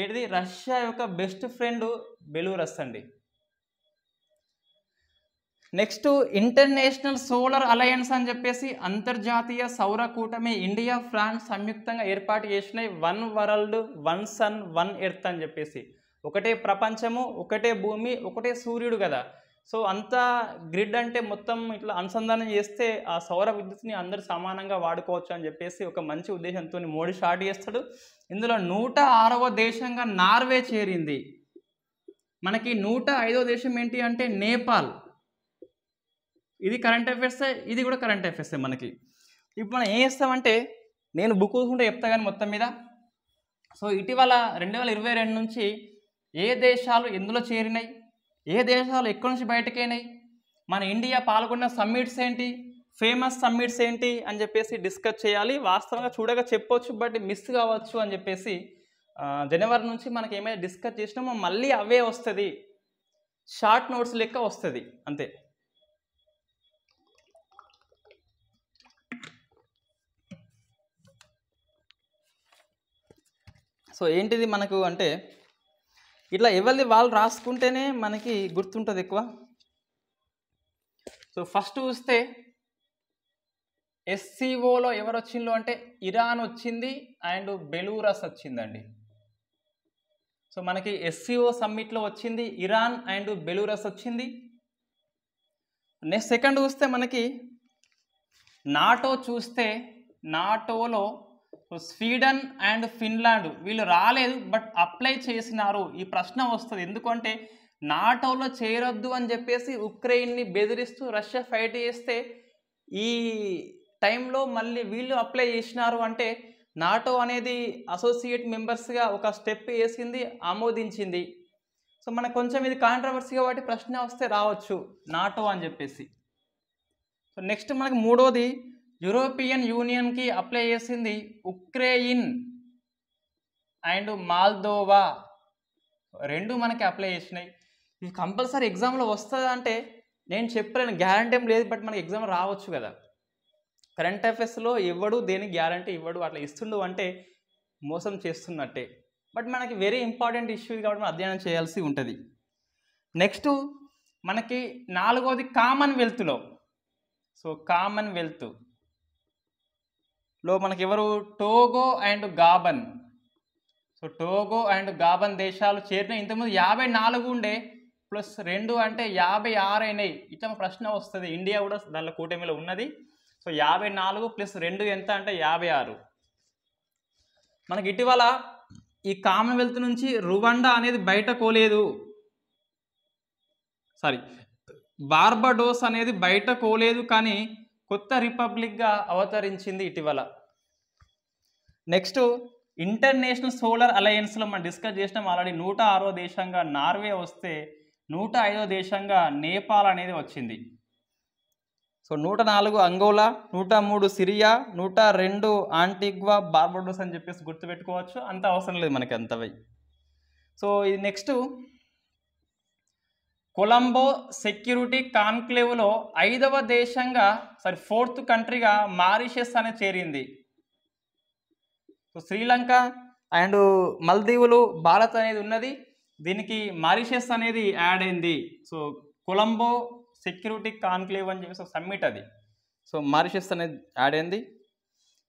ఏంటిది రష్యా యొక్క బెస్ట్ ఫ్రెండ్ బెలూరస్ అండి నెక్స్ట్ ఇంటర్నేషనల్ సోలార్ అలయన్స్ అని చెప్పేసి అంతర్జాతీయ సౌర కూటమి ఇండియా ఫ్రాన్స్ సంయుక్తంగా ఏర్పాటు చేసినాయి one world one sun one earth అని చెప్పేసి ఒకటే ప్రపంచము ఒకటే భూమి ఒకటే సూర్యుడు కదా సో అంత గ్రిడ్ అంటే మొత్తం ఇట్లా అనుసంధానం చేస్తే ఆ సౌర విద్యుత్ని అందరూ సమానంగా వాడుకోవచ్చు అని చెప్పేసి ఒక మంచి ఉద్దేశంతో మోడీ స్టార్ట్ చేస్తాడు ఇందులో నూట ఆరవ దేశంగా నార్వే చేరింది మనకి నూట ఐదో దేశం ఏంటి అంటే నేపాల్ ఇది కరెంట్ అఫైర్సే ఇది కూడా కరెంట్ అఫైర్సే మనకి ఇప్పుడు మనం ఏం చేస్తామంటే నేను బుక్ చూసుకుంటే చెప్తా కానీ మొత్తం మీద సో ఇటీవల రెండు వేల ఇరవై రెండు నుంచి ఏ దేశాలు ఎందులో చేరినాయి ఏ దేశాలు ఎక్కడి నుంచి బయటకైనాయి మన ఇండియా పాల్గొన్న సమ్మిట్స్ ఏంటి ఫేమస్ సమ్మిట్స్ ఏంటి అని చెప్పేసి డిస్కస్ చేయాలి వాస్తవంగా చూడగా చెప్పొచ్చు బట్ మిస్ కావచ్చు అని చెప్పేసి జనవరి నుంచి మనకి ఏమైనా డిస్కస్ చేసినామో మళ్ళీ అవే వస్తుంది షార్ట్ నోట్స్ లెక్క వస్తుంది అంతే సో ఏంటిది మనకు అంటే ఇట్లా ఎవరిది వాళ్ళు రాసుకుంటేనే మనకి గుర్తుంటుంది ఎక్కువ సో ఫస్ట్ చూస్తే ఎస్సీఓలో ఎవరు వచ్చిందో అంటే ఇరాన్ వచ్చింది అండ్ బెలూరస్ వచ్చిందండి సో మనకి ఎస్సీఓ సమ్మిట్లో వచ్చింది ఇరాన్ అండ్ బెలూరస్ వచ్చింది నెక్స్ట్ సెకండ్ చూస్తే మనకి నాటో చూస్తే నాటోలో స్వీడన్ అండ్ ఫిన్లాండ్ వీళ్ళు రాలేదు బట్ అప్లై చేసినారు ఈ ప్రశ్న వస్తుంది ఎందుకంటే నాటోలో చేరొద్దు అని చెప్పేసి ఉక్రెయిన్ని బెదిరిస్తూ రష్యా ఫైట్ చేస్తే ఈ టైంలో మళ్ళీ వీళ్ళు అప్లై చేసినారు అంటే నాటో అనేది అసోసియేట్ మెంబర్స్గా ఒక స్టెప్ వేసింది ఆమోదించింది సో మనకు కొంచెం ఇది కాంట్రవర్సీ కాబట్టి ప్రశ్న వస్తే రావచ్చు నాటో అని చెప్పేసి సో నెక్స్ట్ మనకు మూడోది యూరోపియన్ యూనియన్కి అప్లై చేసింది ఉక్రెయిన్ అండ్ మాల్దోవా రెండు మనకి అప్లై చేసినాయి ఇవి కంపల్సరీ ఎగ్జామ్లో వస్తుందా అంటే నేను చెప్పలేను గ్యారంటీ ఏం లేదు బట్ మనకి ఎగ్జామ్ రావచ్చు కదా కరెంట్ అఫేర్స్లో ఇవ్వడు దేనికి గ్యారంటీ ఇవ్వడు అట్లా ఇస్తుండు అంటే మోసం చేస్తున్నట్టే బట్ మనకి వెరీ ఇంపార్టెంట్ ఇష్యూ కాబట్టి మనం అధ్యయనం చేయాల్సి ఉంటుంది నెక్స్ట్ మనకి నాలుగోది కామన్వెల్త్లో సో కామన్వెల్త్ లో మనకి ఎవరు Togo and Gabon so Togo and Gabon దేశాలు చేరిన ఇంతకుముందు యాభై నాలుగు ఉండే ప్లస్ రెండు అంటే యాభై ఆరు అయినాయి ఇట్లా ప్రశ్న వస్తుంది ఇండియా కూడా దానిలో కూటమిలో ఉన్నది సో యాభై నాలుగు ప్లస్ రెండు ఎంత అంటే యాభై ఆరు మనకి ఇటీవల ఈ కామన్వెల్త్ నుంచి రువండా అనేది బయట కోలేదు సారీ బార్బడోస్ అనేది బయట కోలేదు కానీ కొత్త రిపబ్లిక్గా అవతరించింది ఇటీవల నెక్స్ట్ ఇంటర్నేషనల్ సోలార్ అలయన్స్లో మనం డిస్కస్ చేసినాం ఆల్రెడీ నూట ఆరో దేశంగా నార్వే వస్తే నూట ఐదో దేశంగా నేపాల్ అనేది వచ్చింది సో నూట నాలుగు అంగోలా నూట మూడు సిరియా నూట రెండు ఆంటిగ్వా బార్బడోస్ అని చెప్పేసి గుర్తుపెట్టుకోవచ్చు అంత అవసరం లేదు మనకి అంతవి సో ఇది నెక్స్ట్ కొలంబో సెక్యూరిటీ కాన్క్లేవ్లో ఐదవ దేశంగా సారీ ఫోర్త్ కంట్రీగా మారిషస్ అనే చేరింది సో శ్రీలంక అండ్ మల్దీవులు భారత్ అనేది ఉన్నది దీనికి మారిషస్ అనేది యాడ్ అయింది సో కొలంబో సెక్యూరిటీ కాన్క్లేవ్ అని చెప్పేసి సమ్మిట్ అది సో మారిషస్ అనేది యాడ్ అయింది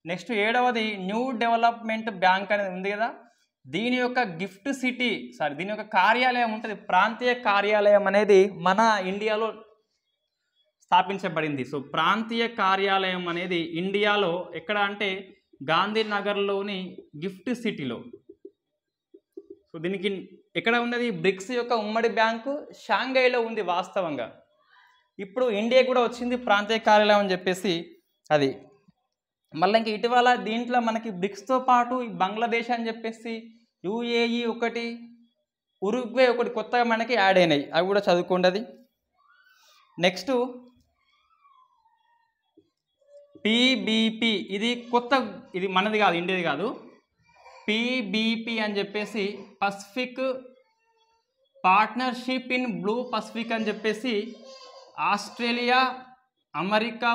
నెక్స్ట్ ఏడవది న్యూ డెవలప్మెంట్ బ్యాంక్ అనేది ఉంది కదా దీని యొక్క గిఫ్ట్ సిటీ సారీ దీని యొక్క కార్యాలయం ఉంటుంది ప్రాంతీయ కార్యాలయం అనేది మన ఇండియాలో స్థాపించబడింది సో ప్రాంతీయ కార్యాలయం అనేది ఇండియాలో ఎక్కడ అంటే గాంధీనగర్లోని గిఫ్ట్ సిటీలో సో దీనికి ఎక్కడ ఉన్నది బ్రిక్స్ యొక్క ఉమ్మడి బ్యాంకు షాంఘైలో ఉంది వాస్తవంగా ఇప్పుడు ఇండియా కూడా వచ్చింది ప్రాంతీయ కార్యాలయం అని చెప్పేసి అది మళ్ళీ ఇంకా ఇటీవల దీంట్లో మనకి బ్రిక్స్తో పాటు ఈ బంగ్లాదేశ్ అని చెప్పేసి యూఏఈ ఒకటి ఉరుగ్వే ఒకటి కొత్తగా మనకి యాడ్ అయినాయి అవి కూడా చదువుకుండది నెక్స్ట్ పీబీపీ ఇది కొత్త ఇది మనది కాదు ఇండియాది కాదు పీబీపీ అని చెప్పేసి Pacific partnership in blue Pacific అని చెప్పేసి Australia America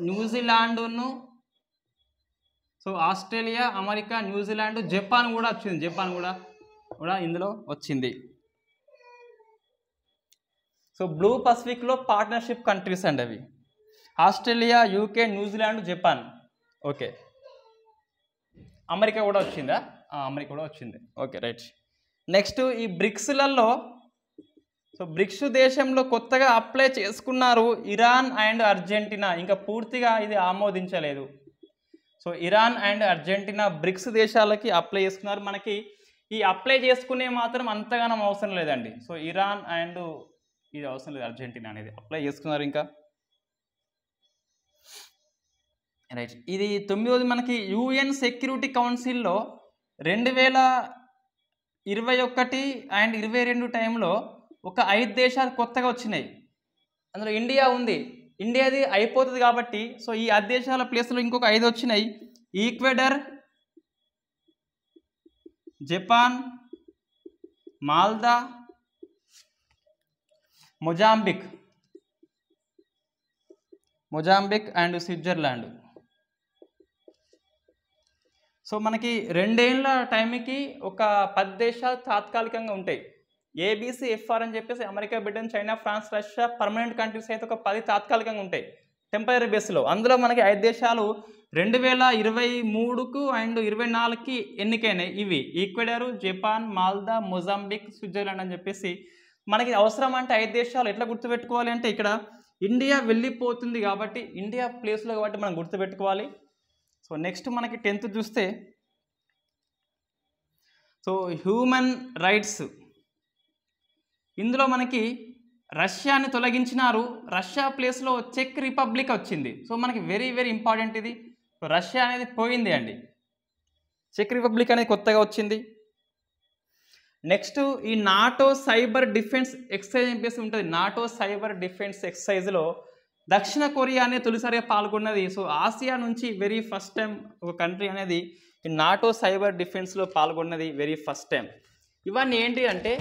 New Zealand న్యూజిలాండును so Australia America New Zealand Japan కూడా వచ్చింది జపాన్ కూడా కూడా ఇందులో వచ్చింది సో బ్లూ పసిఫిక్లో పార్ట్నర్షిప్ కంట్రీస్ అండి అవి Australia UK New Zealand Japan okay America కూడా వచ్చిందా అమెరికా కూడా వచ్చింది ఓకే రైట్ నెక్స్ట్ ఈ బ్రిక్స్లలో సో బ్రిక్స్ దేశంలో కొత్తగా అప్లై చేసుకున్నారు ఇరాన్ అండ్ అర్జెంటీనా ఇంకా పూర్తిగా ఇది ఆమోదించలేదు so Iran and Argentina BRICS దేశాలకి అప్లై చేసుకున్నారు మనకి ఈ అప్లై చేసుకునే మాత్రం అంతగానం అవసరం లేదండి సో ఇరాన్ అండ్ ఇది అవసరం లేదు అర్జెంటీనా అనేది అప్లై చేసుకున్నారు ఇంకా రైట్ ఇది తొమ్మిదోది మనకి యుఎన్ సెక్యూరిటీ కౌన్సిల్లో రెండు వేల ఇరవై ఒకటి అండ్ ఇరవై రెండు టైంలో ఒక ఐదు దేశాలు కొత్తగా వచ్చినాయి అందులో ఇండియా ఉంది ఇండియాది అయిపోతుంది కాబట్టి సో ఈ అధ్యక్షాల ప్లేస్లు ఇంకొక ఐదు వచ్చినాయి Ecuador Japan Malta Mozambique Mozambique and Switzerland so మనకి రెండేళ్ల టైంకి ఒక పది దేశాలు తాత్కాలికంగా ఉంటాయి ఏబీసీ ఎఫ్ఆర్ అని చెప్పేసి America Britain China France Russia permanent countries అయితే ఒక పది తాత్కాలికంగా ఉంటాయి టెంపరీ బేస్లో అందులో మనకి ఐదు దేశాలు రెండు వేల ఇరవై మూడుకు అండ్ ఇరవై నాలుగుకి ఎన్నికైనాయి ఇవి Ecuador Japan Malta Mozambique Switzerland అని చెప్పేసి మనకి అవసరం అంటే ఐదు దేశాలు ఎట్లా గుర్తుపెట్టుకోవాలి అంటే ఇక్కడ ఇండియా వెళ్ళిపోతుంది కాబట్టి ఇండియా ప్లేస్లో కాబట్టి మనం గుర్తుపెట్టుకోవాలి సో నెక్స్ట్ మనకి టెన్త్ చూస్తే సో హ్యూమన్ రైట్స్ ఇందులో మనకి రష్యాని తొలగించినారు రష్యా ప్లేస్లో చెక్ రిపబ్లిక్ వచ్చింది సో మనకి వెరీ వెరీ ఇంపార్టెంట్ ఇది రష్యా అనేది పోయింది అండి చెక్ రిపబ్లిక్ అనేది కొత్తగా వచ్చింది నెక్స్ట్ ఈ నాటో సైబర్ డిఫెన్స్ ఎక్సైజ్ అని చెప్పేసి ఉంటుంది నాటో సైబర్ డిఫెన్స్ ఎక్సైజ్లో దక్షిణ కొరియా అనేది తొలిసారిగా పాల్గొన్నది సో ఆసియా నుంచి వెరీ ఫస్ట్ టైం ఒక కంట్రీ అనేది నాటో సైబర్ డిఫెన్స్లో పాల్గొన్నది వెరీ ఫస్ట్ టైం ఇవన్నీ ఏంటి అంటే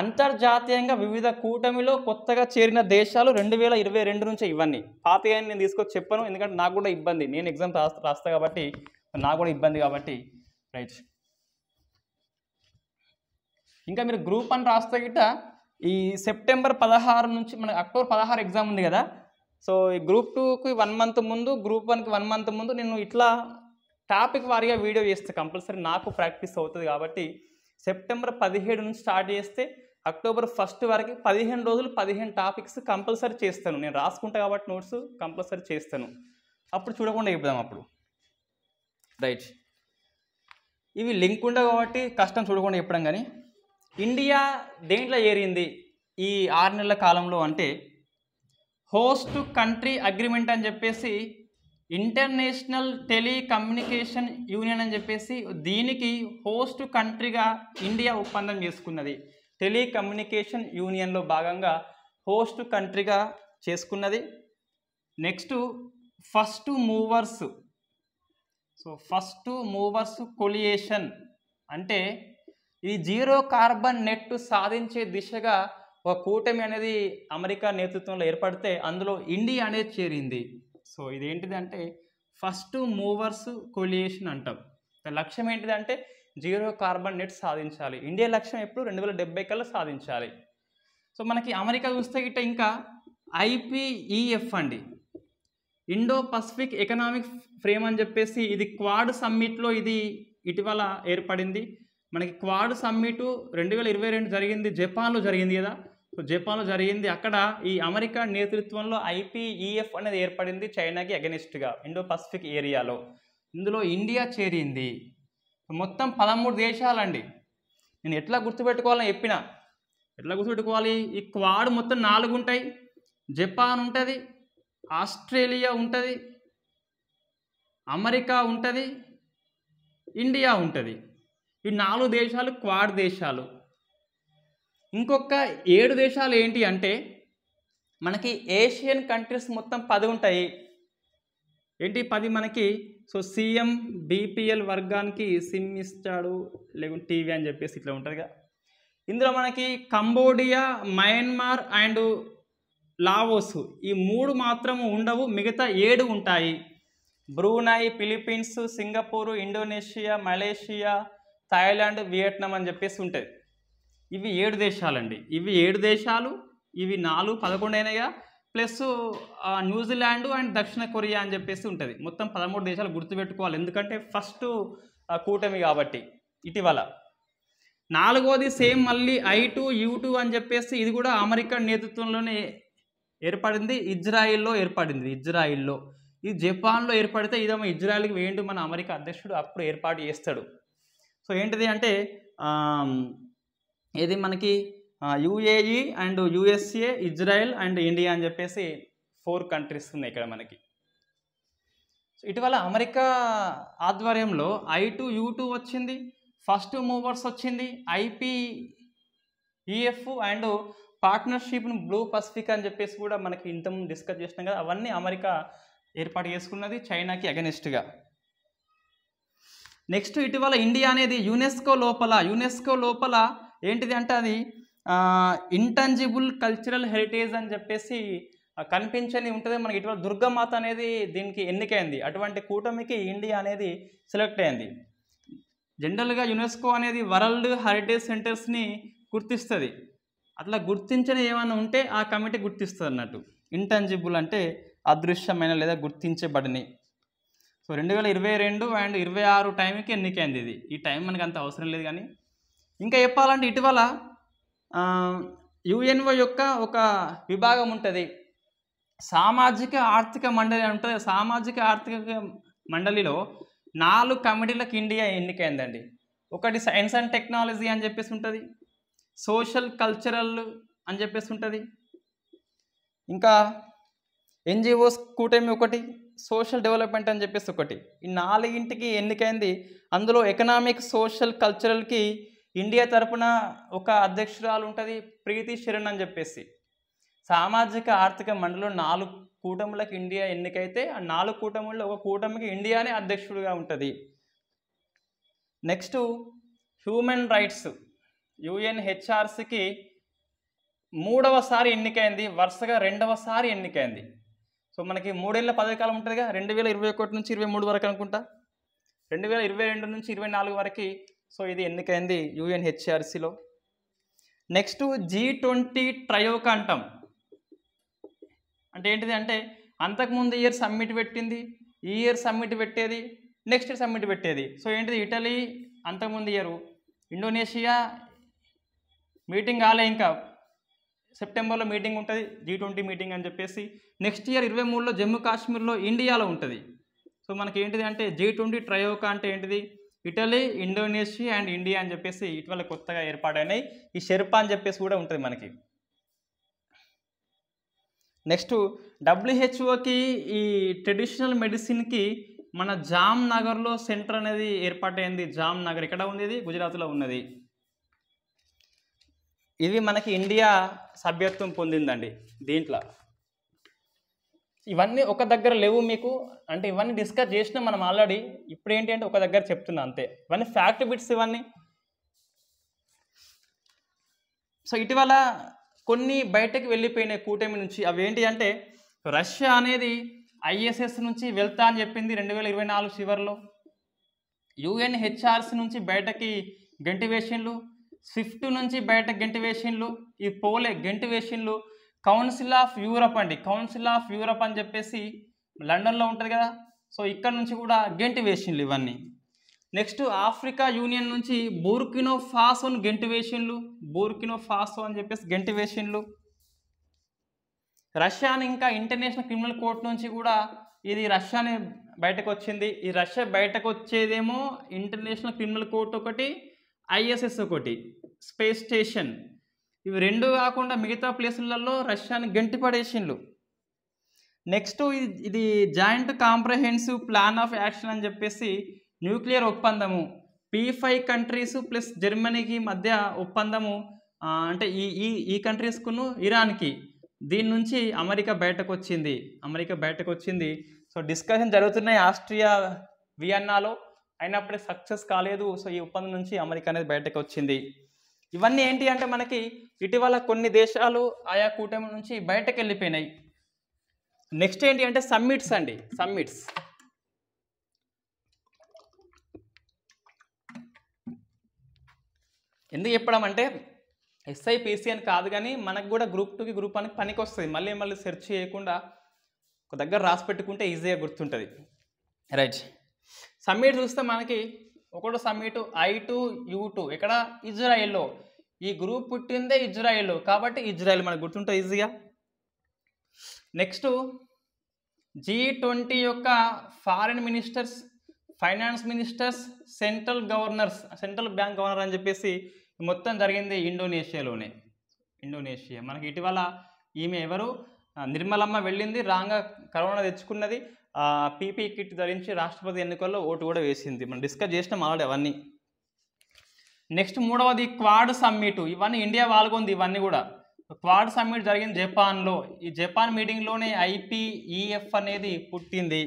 అంతర్జాతీయంగా వివిధ కూటమిలో కొత్తగా చేరిన దేశాలు రెండు వేల ఇరవై రెండు నుంచే ఇవన్నీ పాతగా నేను తీసుకొచ్చి చెప్పను ఎందుకంటే నాకు కూడా ఇబ్బంది నేను ఎగ్జామ్ రాస్తా రాస్తా కాబట్టి నాకు కూడా ఇబ్బంది కాబట్టి రైట్ ఇంకా మీరు గ్రూప్ అని రాస్తే గిట్ట ఈ సెప్టెంబర్ పదహారు నుంచి మనకి అక్టోబర్ పదహారు ఎగ్జామ్ ఉంది కదా సో ఈ గ్రూప్ టూకి వన్ మంత్ ముందు గ్రూప్ వన్కి వన్ మంత్ ముందు నేను ఇట్లా టాపిక్ వారిగా వీడియో చేస్తే కంపల్సరీ నాకు ప్రాక్టీస్ అవుతుంది కాబట్టి సెప్టెంబర్ పదిహేడు నుంచి స్టార్ట్ చేస్తే అక్టోబర్ ఫస్ట్ వరకు పదిహేను రోజులు పదిహేను టాపిక్స్ కంపల్సరీ చేస్తాను నేను రాసుకుంటా కాబట్టి నోట్స్ కంపల్సరీ చేస్తాను అప్పుడు చూడకుండా అయిపోదాం అప్పుడు రైట్ ఇవి లింక్ ఉండవు కాబట్టి కష్టం చూడకుండా చెప్పడం కానీ ఇండియా దేంట్లో ఏరింది ఈ ఆరు నెలల కాలంలో అంటే హోస్ట్ కంట్రీ అగ్రిమెంట్ అని చెప్పేసి ఇంటర్నేషనల్ టెలికమ్యూనికేషన్ యూనియన్ అని చెప్పేసి దీనికి హోస్ట్ కంట్రీగా ఇండియా ఒప్పందం చేసుకున్నది టెలికమ్యూనికేషన్ యూనియన్లో భాగంగా హోస్ట్ కంట్రీగా చేసుకున్నది next first movers so first movers coalition అంటే ఈ జీరో కార్బన్ నెట్ సాధించే దిశగా ఒక కూటమి అనేది అమెరికా నేతృత్వంలో ఏర్పడితే అందులో ఇండియా అనేది చేరింది సో ఇదేంటిదంటే ఫస్ట్ మూవర్స్ కొలియేషన్ అంటాం లక్ష్యం ఏంటిదంటే జీరో కార్బన్ నెట్ సాధించాలి ఇండియా లక్ష్యం ఎప్పుడు రెండు వేల డెబ్బై కల్లా సాధించాలి సో మనకి అమెరికా చూస్తే గిట్ట ఇంకా ఐపీఈఎఫ్ అండి ఇండో పసిఫిక్ ఎకనామిక్ ఫ్రేమ్ అని చెప్పేసి ఇది క్వాడ్ సమ్మిట్లో ఇది ఇటీవల ఏర్పడింది మనకి క్వాడ్ సమ్మిట్ రెండు వేల ఇరవై రెండు జరిగింది జపాన్లో జరిగింది కదా సో జపాన్లో జరిగింది అక్కడ ఈ అమెరికా నేతృత్వంలో ఐపీఈఎఫ్ అనేది ఏర్పడింది చైనాకి అగెనిస్ట్గా ఇండో పసిఫిక్ ఏరియాలో ఇందులో ఇండియా చేరింది మొత్తం పదమూడు దేశాలండి నేను ఎట్లా గుర్తుపెట్టుకోవాలని చెప్పిన ఎట్లా గుర్తుపెట్టుకోవాలి ఈ క్వాడ్ మొత్తం నాలుగు ఉంటాయి జపాన్ ఉంటుంది ఆస్ట్రేలియా ఉంటుంది అమెరికా ఉంటుంది ఇండియా ఉంటుంది ఈ నాలుగు దేశాలు క్వాడ్ దేశాలు ఇంకొక ఏడు దేశాలు ఏంటి అంటే మనకి ఏషియన్ కంట్రీస్ మొత్తం పది ఉంటాయి ఏంటి పది మనకి సో సీఎం బీపీఎల్ వర్గానికి సిమ్ ఇస్తాడు లేకుంటే టీవీ అని చెప్పేసి ఇట్లా ఉంటుంది కదా ఇందులో మనకి కంబోడియా మయన్మార్ అండ్ లావోస్ ఈ మూడు మాత్రము ఉండవు మిగతా ఏడు ఉంటాయి Brunei Philippines Singapore Indonesia Malaysia Thailand Vietnam అని చెప్పేసి ఉంటుంది ఇవి ఏడు దేశాలండి ఇవి ఏడు దేశాలు ఇవి నాలుగు పదకొండు అయినాయిగా ప్లస్ న్యూజిలాండ్ అండ్ దక్షిణ కొరియా అని చెప్పేసి ఉంటుంది మొత్తం పదమూడు దేశాలు గుర్తుపెట్టుకోవాలి ఎందుకంటే ఫస్ట్ కూటమి కాబట్టి ఇటీవల నాలుగోది సేమ్ మళ్ళీ ఐ టూ యూ టూ అని చెప్పేసి ఇది కూడా అమెరికా నేతృత్వంలోనే ఏర్పడింది ఇజ్రాయిల్లో ఏర్పడింది ఇజ్రాయిల్లో ఇది జపాన్లో ఏర్పడితే ఇదేమో ఇజ్రాయిల్కి వేయండి మన అమెరికా అధ్యక్షుడు అప్పుడు ఏర్పాటు చేస్తాడు సో ఏంటిది అంటే ఇది మనకి UAE and USA Israel and India అని చెప్పేసి ఫోర్ కంట్రీస్ ఉన్నాయి ఇక్కడ మనకి ఇటీవల అమెరికా ఆధ్వర్యంలో ఐ టూ యూ టూ వచ్చింది ఫస్ట్ మూవర్స్ వచ్చింది ఐపిఈఎఫ్ అండ్ పార్ట్నర్షిప్ను బ్లూ పసిఫిక్ అని చెప్పేసి కూడా మనకి ఇంత డిస్కస్ చేసినాం కదా అవన్నీ అమెరికా ఏర్పాటు చేసుకున్నది చైనాకి అగెనిస్ట్గా నెక్స్ట్ ఇటీవల ఇండియా అనేది యునెస్కో లోపల యునెస్కో లోపల ఏంటిది అంటే అది ఇంటంజిబుల్ కల్చరల్ హెరిటేజ్ అని చెప్పేసి కనిపించని ఉంటుంది మనకి ఇటువంటి దుర్గమాత అనేది దీనికి ఎన్నికైంది అటువంటి కూటమికి ఇండియా అనేది సెలెక్ట్ అయింది జనరల్గా యునెస్కో అనేది వరల్డ్ హెరిటేజ్ సెంటర్స్ని గుర్తిస్తుంది అట్లా గుర్తించని ఏమైనా ఉంటే ఆ కమిటీ గుర్తిస్తుంది అన్నట్టు ఇంటంజిబుల్ అంటే అదృశ్యమైన లేదా గుర్తించబడిని సో రెండు వేల ఇరవై రెండు అండ్ ఇరవై ఆరు టైంకి ఎన్నికైంది ఇది ఈ టైం మనకు అంత అవసరం లేదు కానీ ఇంకా చెప్పాలంటే ఇటీవల యుఎన్ఓ యొక్క ఒక విభాగం ఉంటుంది సామాజిక ఆర్థిక మండలి ఉంటుంది సామాజిక ఆర్థిక మండలిలో నాలుగు కమిటీలకు ఇండియా ఎన్నికైందండి ఒకటి సైన్స్ అండ్ టెక్నాలజీ అని చెప్పేసి ఉంటుంది సోషల్ కల్చరల్ అని చెప్పేసి ఉంటుంది ఇంకా ఎన్జిఓస్ కూటమి ఒకటి సోషల్ డెవలప్మెంట్ అని చెప్పేసి ఒకటి ఈ నాలుగింటికి ఎన్నికైంది అందులో ఎకనామిక్ సోషల్ కల్చరల్కి ఇండియా తరపున ఒక అధ్యక్షురాలు ఉంటుంది ప్రీతి శరణ్ అని చెప్పేసి సామాజిక ఆర్థిక మండలం నాలుగు కూటములకు ఇండియా ఎన్నికైతే ఆ నాలుగు కూటముల్లో ఒక కూటమికి ఇండియానే అధ్యక్షుడిగా ఉంటుంది నెక్స్ట్ హ్యూమన్ రైట్స్ యుఎన్హెచ్ఆర్సికి మూడవసారి ఎన్నికైంది వరుసగా రెండవసారి ఎన్నికైంది సో మనకి మూడేళ్ల పదవికాలం ఉంటుందిగా రెండు వేల ఇరవై ఒకటి నుంచి ఇరవై మూడు వరకు అనుకుంటా రెండు వేల ఇరవై రెండు నుంచి ఇరవై నాలుగు వరకు సో ఇది ఎన్నికైంది యుఎన్హెచ్ఆర్సిలో నెక్స్ట్ జీ ట్వంటీ ట్రయోక అంటాం అంటే ఏంటిది అంటే అంతకుముందు ఇయర్ సమ్మిట్ పెట్టింది ఈ ఇయర్ సమ్మిట్ పెట్టేది నెక్స్ట్ ఇయర్ సమ్మిట్ పెట్టేది సో ఏంటిది ఇటలీ అంతకుముందు ఇయర్ ఇండోనేషియా మీటింగ్ కాలే ఇంకా సెప్టెంబర్లో మీటింగ్ ఉంటుంది జీ ట్వంటీ మీటింగ్ అని చెప్పేసి నెక్స్ట్ ఇయర్ ఇరవై మూడులో జమ్మూ కాశ్మీర్లో ఇండియాలో ఉంటుంది సో మనకి ఏంటిది అంటే జీ ట్వంటీ ట్రయోక అంటే ఏంటిది ఇటలీ ఇండోనేషియా అండ్ ఇండియా అని చెప్పేసి ఇటీవల కొత్తగా ఏర్పాటైనాయి ఈ షెర్పా అని చెప్పేసి కూడా ఉంటుంది మనకి నెక్స్ట్ డబ్ల్యూహెచ్ఓకి ఈ ట్రెడిషనల్ మెడిసిన్కి మన జామ్ నగర్లో సెంటర్ అనేది ఏర్పాటైంది జామ్ నగర్ ఇక్కడ ఉంది ఇది గుజరాత్లో ఉన్నది ఇది మనకి ఇండియా సభ్యత్వం పొందిందండి దీంట్లో ఇవన్నీ ఒక దగ్గర లేవు మీకు అంటే ఇవన్నీ డిస్కస్ చేసినా మనం ఆల్రెడీ ఇప్పుడు ఏంటి అంటే ఒక దగ్గర చెప్తున్నా అంతే ఇవన్నీ ఫ్యాక్ట్ బిట్స్ ఇవన్నీ సో ఇటీవల కొన్ని బయటకు వెళ్ళిపోయిన కూటమి నుంచి అవి ఏంటి అంటే రష్యా అనేది ఐఎస్ఎస్ నుంచి వెళ్తా అని చెప్పింది రెండు వేల ఇరవై నాలుగు చివరిలో యుఎన్హెచ్ఆర్స్ నుంచి బయటకి గెంటివేషన్లు స్విఫ్ట్ నుంచి బయట గెంటివేషన్లు ఈ పోలే గెంటి వేషన్లు కౌన్సిల్ ఆఫ్ యూరప్ అండి కౌన్సిల్ ఆఫ్ యూరప్ అని చెప్పేసి లండన్లో ఉంటుంది కదా సో ఇక్కడ నుంచి కూడా గెంటి వేషన్లు ఇవన్నీ నెక్స్ట్ ఆఫ్రికా యూనియన్ నుంచి బూర్కినో ఫాసోను గెంటి వేషన్లు బూర్కినో ఫాసో అని చెప్పేసి గెంటి వేషన్లు రష్యాని ఇంకా ఇంటర్నేషనల్ క్రిమినల్ కోర్ట్ నుంచి కూడా ఇది రష్యాని బయటకు వచ్చింది ఈ రష్యా బయటకు వచ్చేదేమో ఇంటర్నేషనల్ క్రిమినల్ కోర్ట్ ఒకటి ఐఎస్ఎస్ ఒకటి స్పేస్ స్టేషన్ ఇవి రెండు కాకుండా మిగతా ప్లేసులలో రష్యాని గంటి పడేసిండ్లు నెక్స్ట్ ఇది joint comprehensive plan of action అని చెప్పేసి న్యూక్లియర్ ఒప్పందము పీ ఫైవ్ కంట్రీస్ ప్లస్ జర్మనీకి మధ్య ఒప్పందము అంటే ఈ ఈ ఈ కంట్రీస్కును ఇరాన్కి దీని నుంచి అమెరికా బయటకు వచ్చింది అమెరికా బయటకు వచ్చింది సో డిస్కషన్ జరుగుతున్నాయి ఆస్ట్రియా వియన్నాలో అయినప్పుడే సక్సెస్ కాలేదు సో ఈ ఒప్పందం నుంచి అమెరికా అనేది బయటకు వచ్చింది ఇవన్నీ ఏంటి అంటే మనకి ఇటీవల కొన్ని దేశాలు ఆయా కూటమి నుంచి బయటకు వెళ్ళిపోయినాయి నెక్స్ట్ ఏంటి అంటే సమ్మిట్స్ అండి సమ్మిట్స్ ఎందుకు చెప్పడం అంటే ఎస్ఐపిసి అని కాదు కానీ మనకు కూడా గ్రూప్ టూకి గ్రూప్ అని పనికి వస్తుంది మళ్ళీ మళ్ళీ సెర్చ్ చేయకుండా ఒక దగ్గర రాసి పెట్టుకుంటే ఈజీగా గుర్తుంటుంది రైట్ సమ్మిట్ చూస్తే మనకి ఒకటో summit I two U two ఇక్కడ ఇజ్రాయెల్లో ఈ గ్రూప్ పుట్టిందే ఇజ్రాయిల్ కాబట్టి ఇజ్రాయిల్ మనకు గుర్తుంటుంది ఈజీగా నెక్స్ట్ జీ ట్వంటీ యొక్క foreign ministers finance ministers central governors central bank governor అని చెప్పేసి మొత్తం జరిగింది ఇండోనేషియాలోనే ఇండోనేషియా మనకి ఇటీవల ఈమె ఎవరు నిర్మలమ్మ వెళ్ళింది రాంగా కరోనా తెచ్చుకున్నది పీపీ కిట్ ధరించి రాష్ట్రపతి ఎన్నికల్లో ఓటు కూడా వేసింది మనం డిస్కస్ చేసినాం ఆల్రెడీ అవన్నీ నెక్స్ట్ మూడవది క్వాడ్ సమ్మిట్ ఇవన్నీ ఇండియా పాల్గొంది ఇవన్నీ కూడా క్వాడ్ సమ్మిట్ జరిగింది జపాన్లో ఈ జపాన్ మీటింగ్లోనే ఐపీఈఎఫ్ అనేది పుట్టింది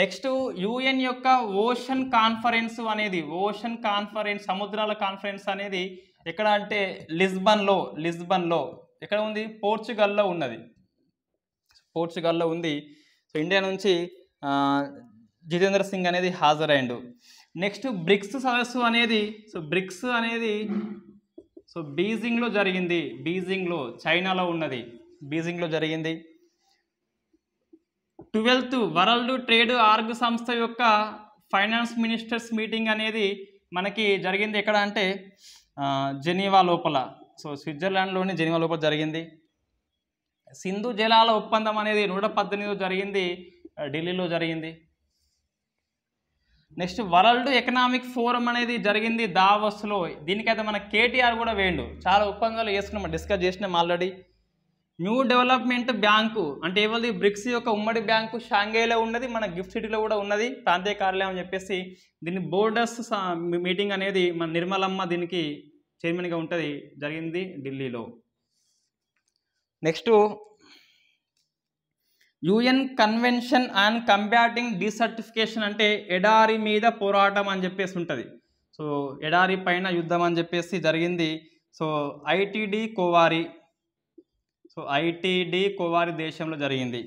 నెక్స్ట్ యుఎన్ యొక్క ఓషన్ కాన్ఫరెన్స్ అనేది ఓషన్ కాన్ఫరెన్స్ సముద్రాల కాన్ఫరెన్స్ అనేది ఎక్కడ అంటే లిస్బన్లో లిస్బన్లో ఎక్కడ ఉంది పోర్చుగల్లో ఉన్నది పోర్చుగల్లో ఉంది సో ఇండియా నుంచి జితేంద్ర సింగ్ అనేది హాజరైండు నెక్స్ట్ బ్రిక్స్ సదస్సు అనేది సో బ్రిక్స్ అనేది సో బీజింగ్లో జరిగింది బీజింగ్లో చైనాలో ఉన్నది బీజింగ్లో జరిగింది ట్వెల్త్ వరల్డ్ ట్రేడ్ ఆర్గ్ సంస్థ యొక్క ఫైనాన్స్ మినిస్టర్స్ మీటింగ్ అనేది మనకి జరిగింది ఎక్కడ అంటే జెనీవా లోపల సో స్విట్జర్లాండ్లోని జెనీవా లోపల జరిగింది సింధు జలాల ఒప్పందం అనేది నూట పద్దెనిమిదిలో జరిగింది ఢిల్లీలో జరిగింది నెక్స్ట్ వరల్డ్ ఎకనామిక్ ఫోరం అనేది జరిగింది దావస్లో దీనికైతే మన కేటీఆర్ కూడా వేయండు చాలా ఒప్పందాలు వేసుకున్నాం డిస్కస్ చేసినాం ఆల్రెడీ న్యూ డెవలప్మెంట్ బ్యాంకు అంటే ఇవాళ బ్రిక్స్ యొక్క ఉమ్మడి బ్యాంకు షాంఘైలో ఉన్నది మన గిఫ్ట్ సిటీలో కూడా ఉన్నది ప్రాంతీయ కార్యాలయం అని చెప్పేసి దీన్ని బోర్డర్స్ మీటింగ్ అనేది మన నిర్మలమ్మ దీనికి చైర్మన్గా ఉంటుంది జరిగింది ఢిల్లీలో next UN convention and combating desertification అంటే ఎడారి మీద పోరాటం అని చెప్పేసి ఉంటుంది సో ఎడారి పైన యుద్ధం అని చెప్పేసి జరిగింది సో ఐటీడీ కోవారి సో ఐటీడి కోవారి దేశంలో జరిగింది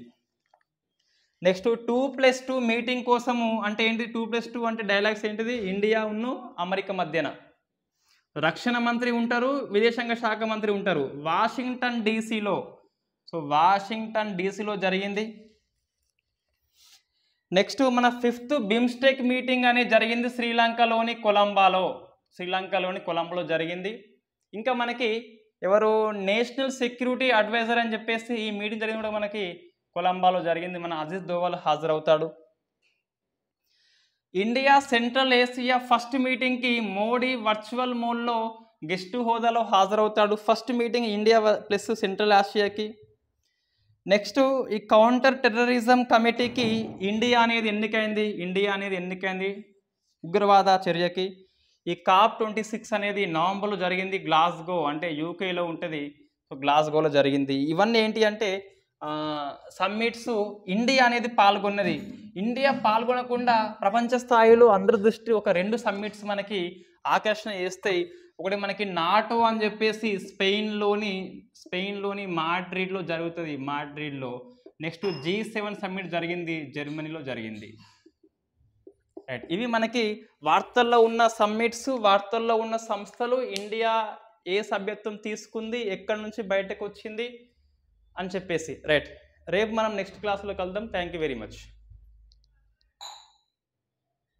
next two plus two meeting కోసము అంటే ఏంటి టూ ప్లస్ టూ అంటే డైలాగ్స్ ఏంటిది ఇండియా ఉన్ను అమెరికా మధ్యన రక్షణ మంత్రి ఉంటారు విదేశాంగ శాఖ మంత్రి ఉంటారు వాషింగ్టన్ డీసీలో సో వాషింగ్టన్ డీసీలో జరిగింది నెక్స్ట్ మన ఫిఫ్త్ బిమ్స్టెక్ మీటింగ్ అనేది జరిగింది శ్రీలంకలోని కొలంబాలో శ్రీలంకలోని కొలంబోలో జరిగింది ఇంకా మనకి ఎవరు నేషనల్ సెక్యూరిటీ అడ్వైజర్ అని చెప్పేసి ఈ మీటింగ్ జరిగింది కూడా మనకి కొలంబాలో జరిగింది మన అజిత్ దోవల్ హాజరవుతాడు ఇండియా సెంట్రల్ ఏసియా ఫస్ట్ మీటింగ్కి మోడీ వర్చువల్ మోడ్లో గెస్ట్ హోదాలో హాజరవుతాడు first meeting India plus central ఆసియాకి నెక్స్ట్ ఈ కౌంటర్ టెర్రరిజం కమిటీకి ఇండియా అనేది ఎన్నికైంది ఇండియా అనేది ఎన్నికైంది ఉగ్రవాద చర్యకి ఈ కాప్ ట్వంటీ సిక్స్ అనేది నవంబర్లో జరిగింది గ్లాస్గో అంటే యూకేలో ఉంటుంది గ్లాస్గోలో జరిగింది ఇవన్నీ ఏంటి అంటే సమ్మిట్స్ ఇండియా అనేది పాల్గొన్నది ఇండియా పాల్గొనకుండా ప్రపంచ స్థాయిలో అందరి దృష్టి ఒక రెండు సమ్మిట్స్ మనకి ఆకర్షణ చేస్తాయి ఒకటి మనకి నాటో అని చెప్పేసి స్పెయిన్లోని స్పెయిన్లోని మాడ్రిడ్లో జరుగుతుంది మాడ్రిడ్లో నెక్స్ట్ జీ సెవెన్ సమ్మిట్ జరిగింది జర్మనీలో జరిగింది రైట్ ఇవి మనకి వార్తల్లో ఉన్న సమ్మిట్స్ వార్తల్లో ఉన్న సంస్థలు ఇండియా ఏ సభ్యత్వం తీసుకుంది ఎక్కడి నుంచి బయటకు వచ్చింది అని చెప్పేసి రైట్ రేపు మనం నెక్స్ట్ క్లాస్లో కలుద్దాం థ్యాంక్ యూ వెరీ మచ్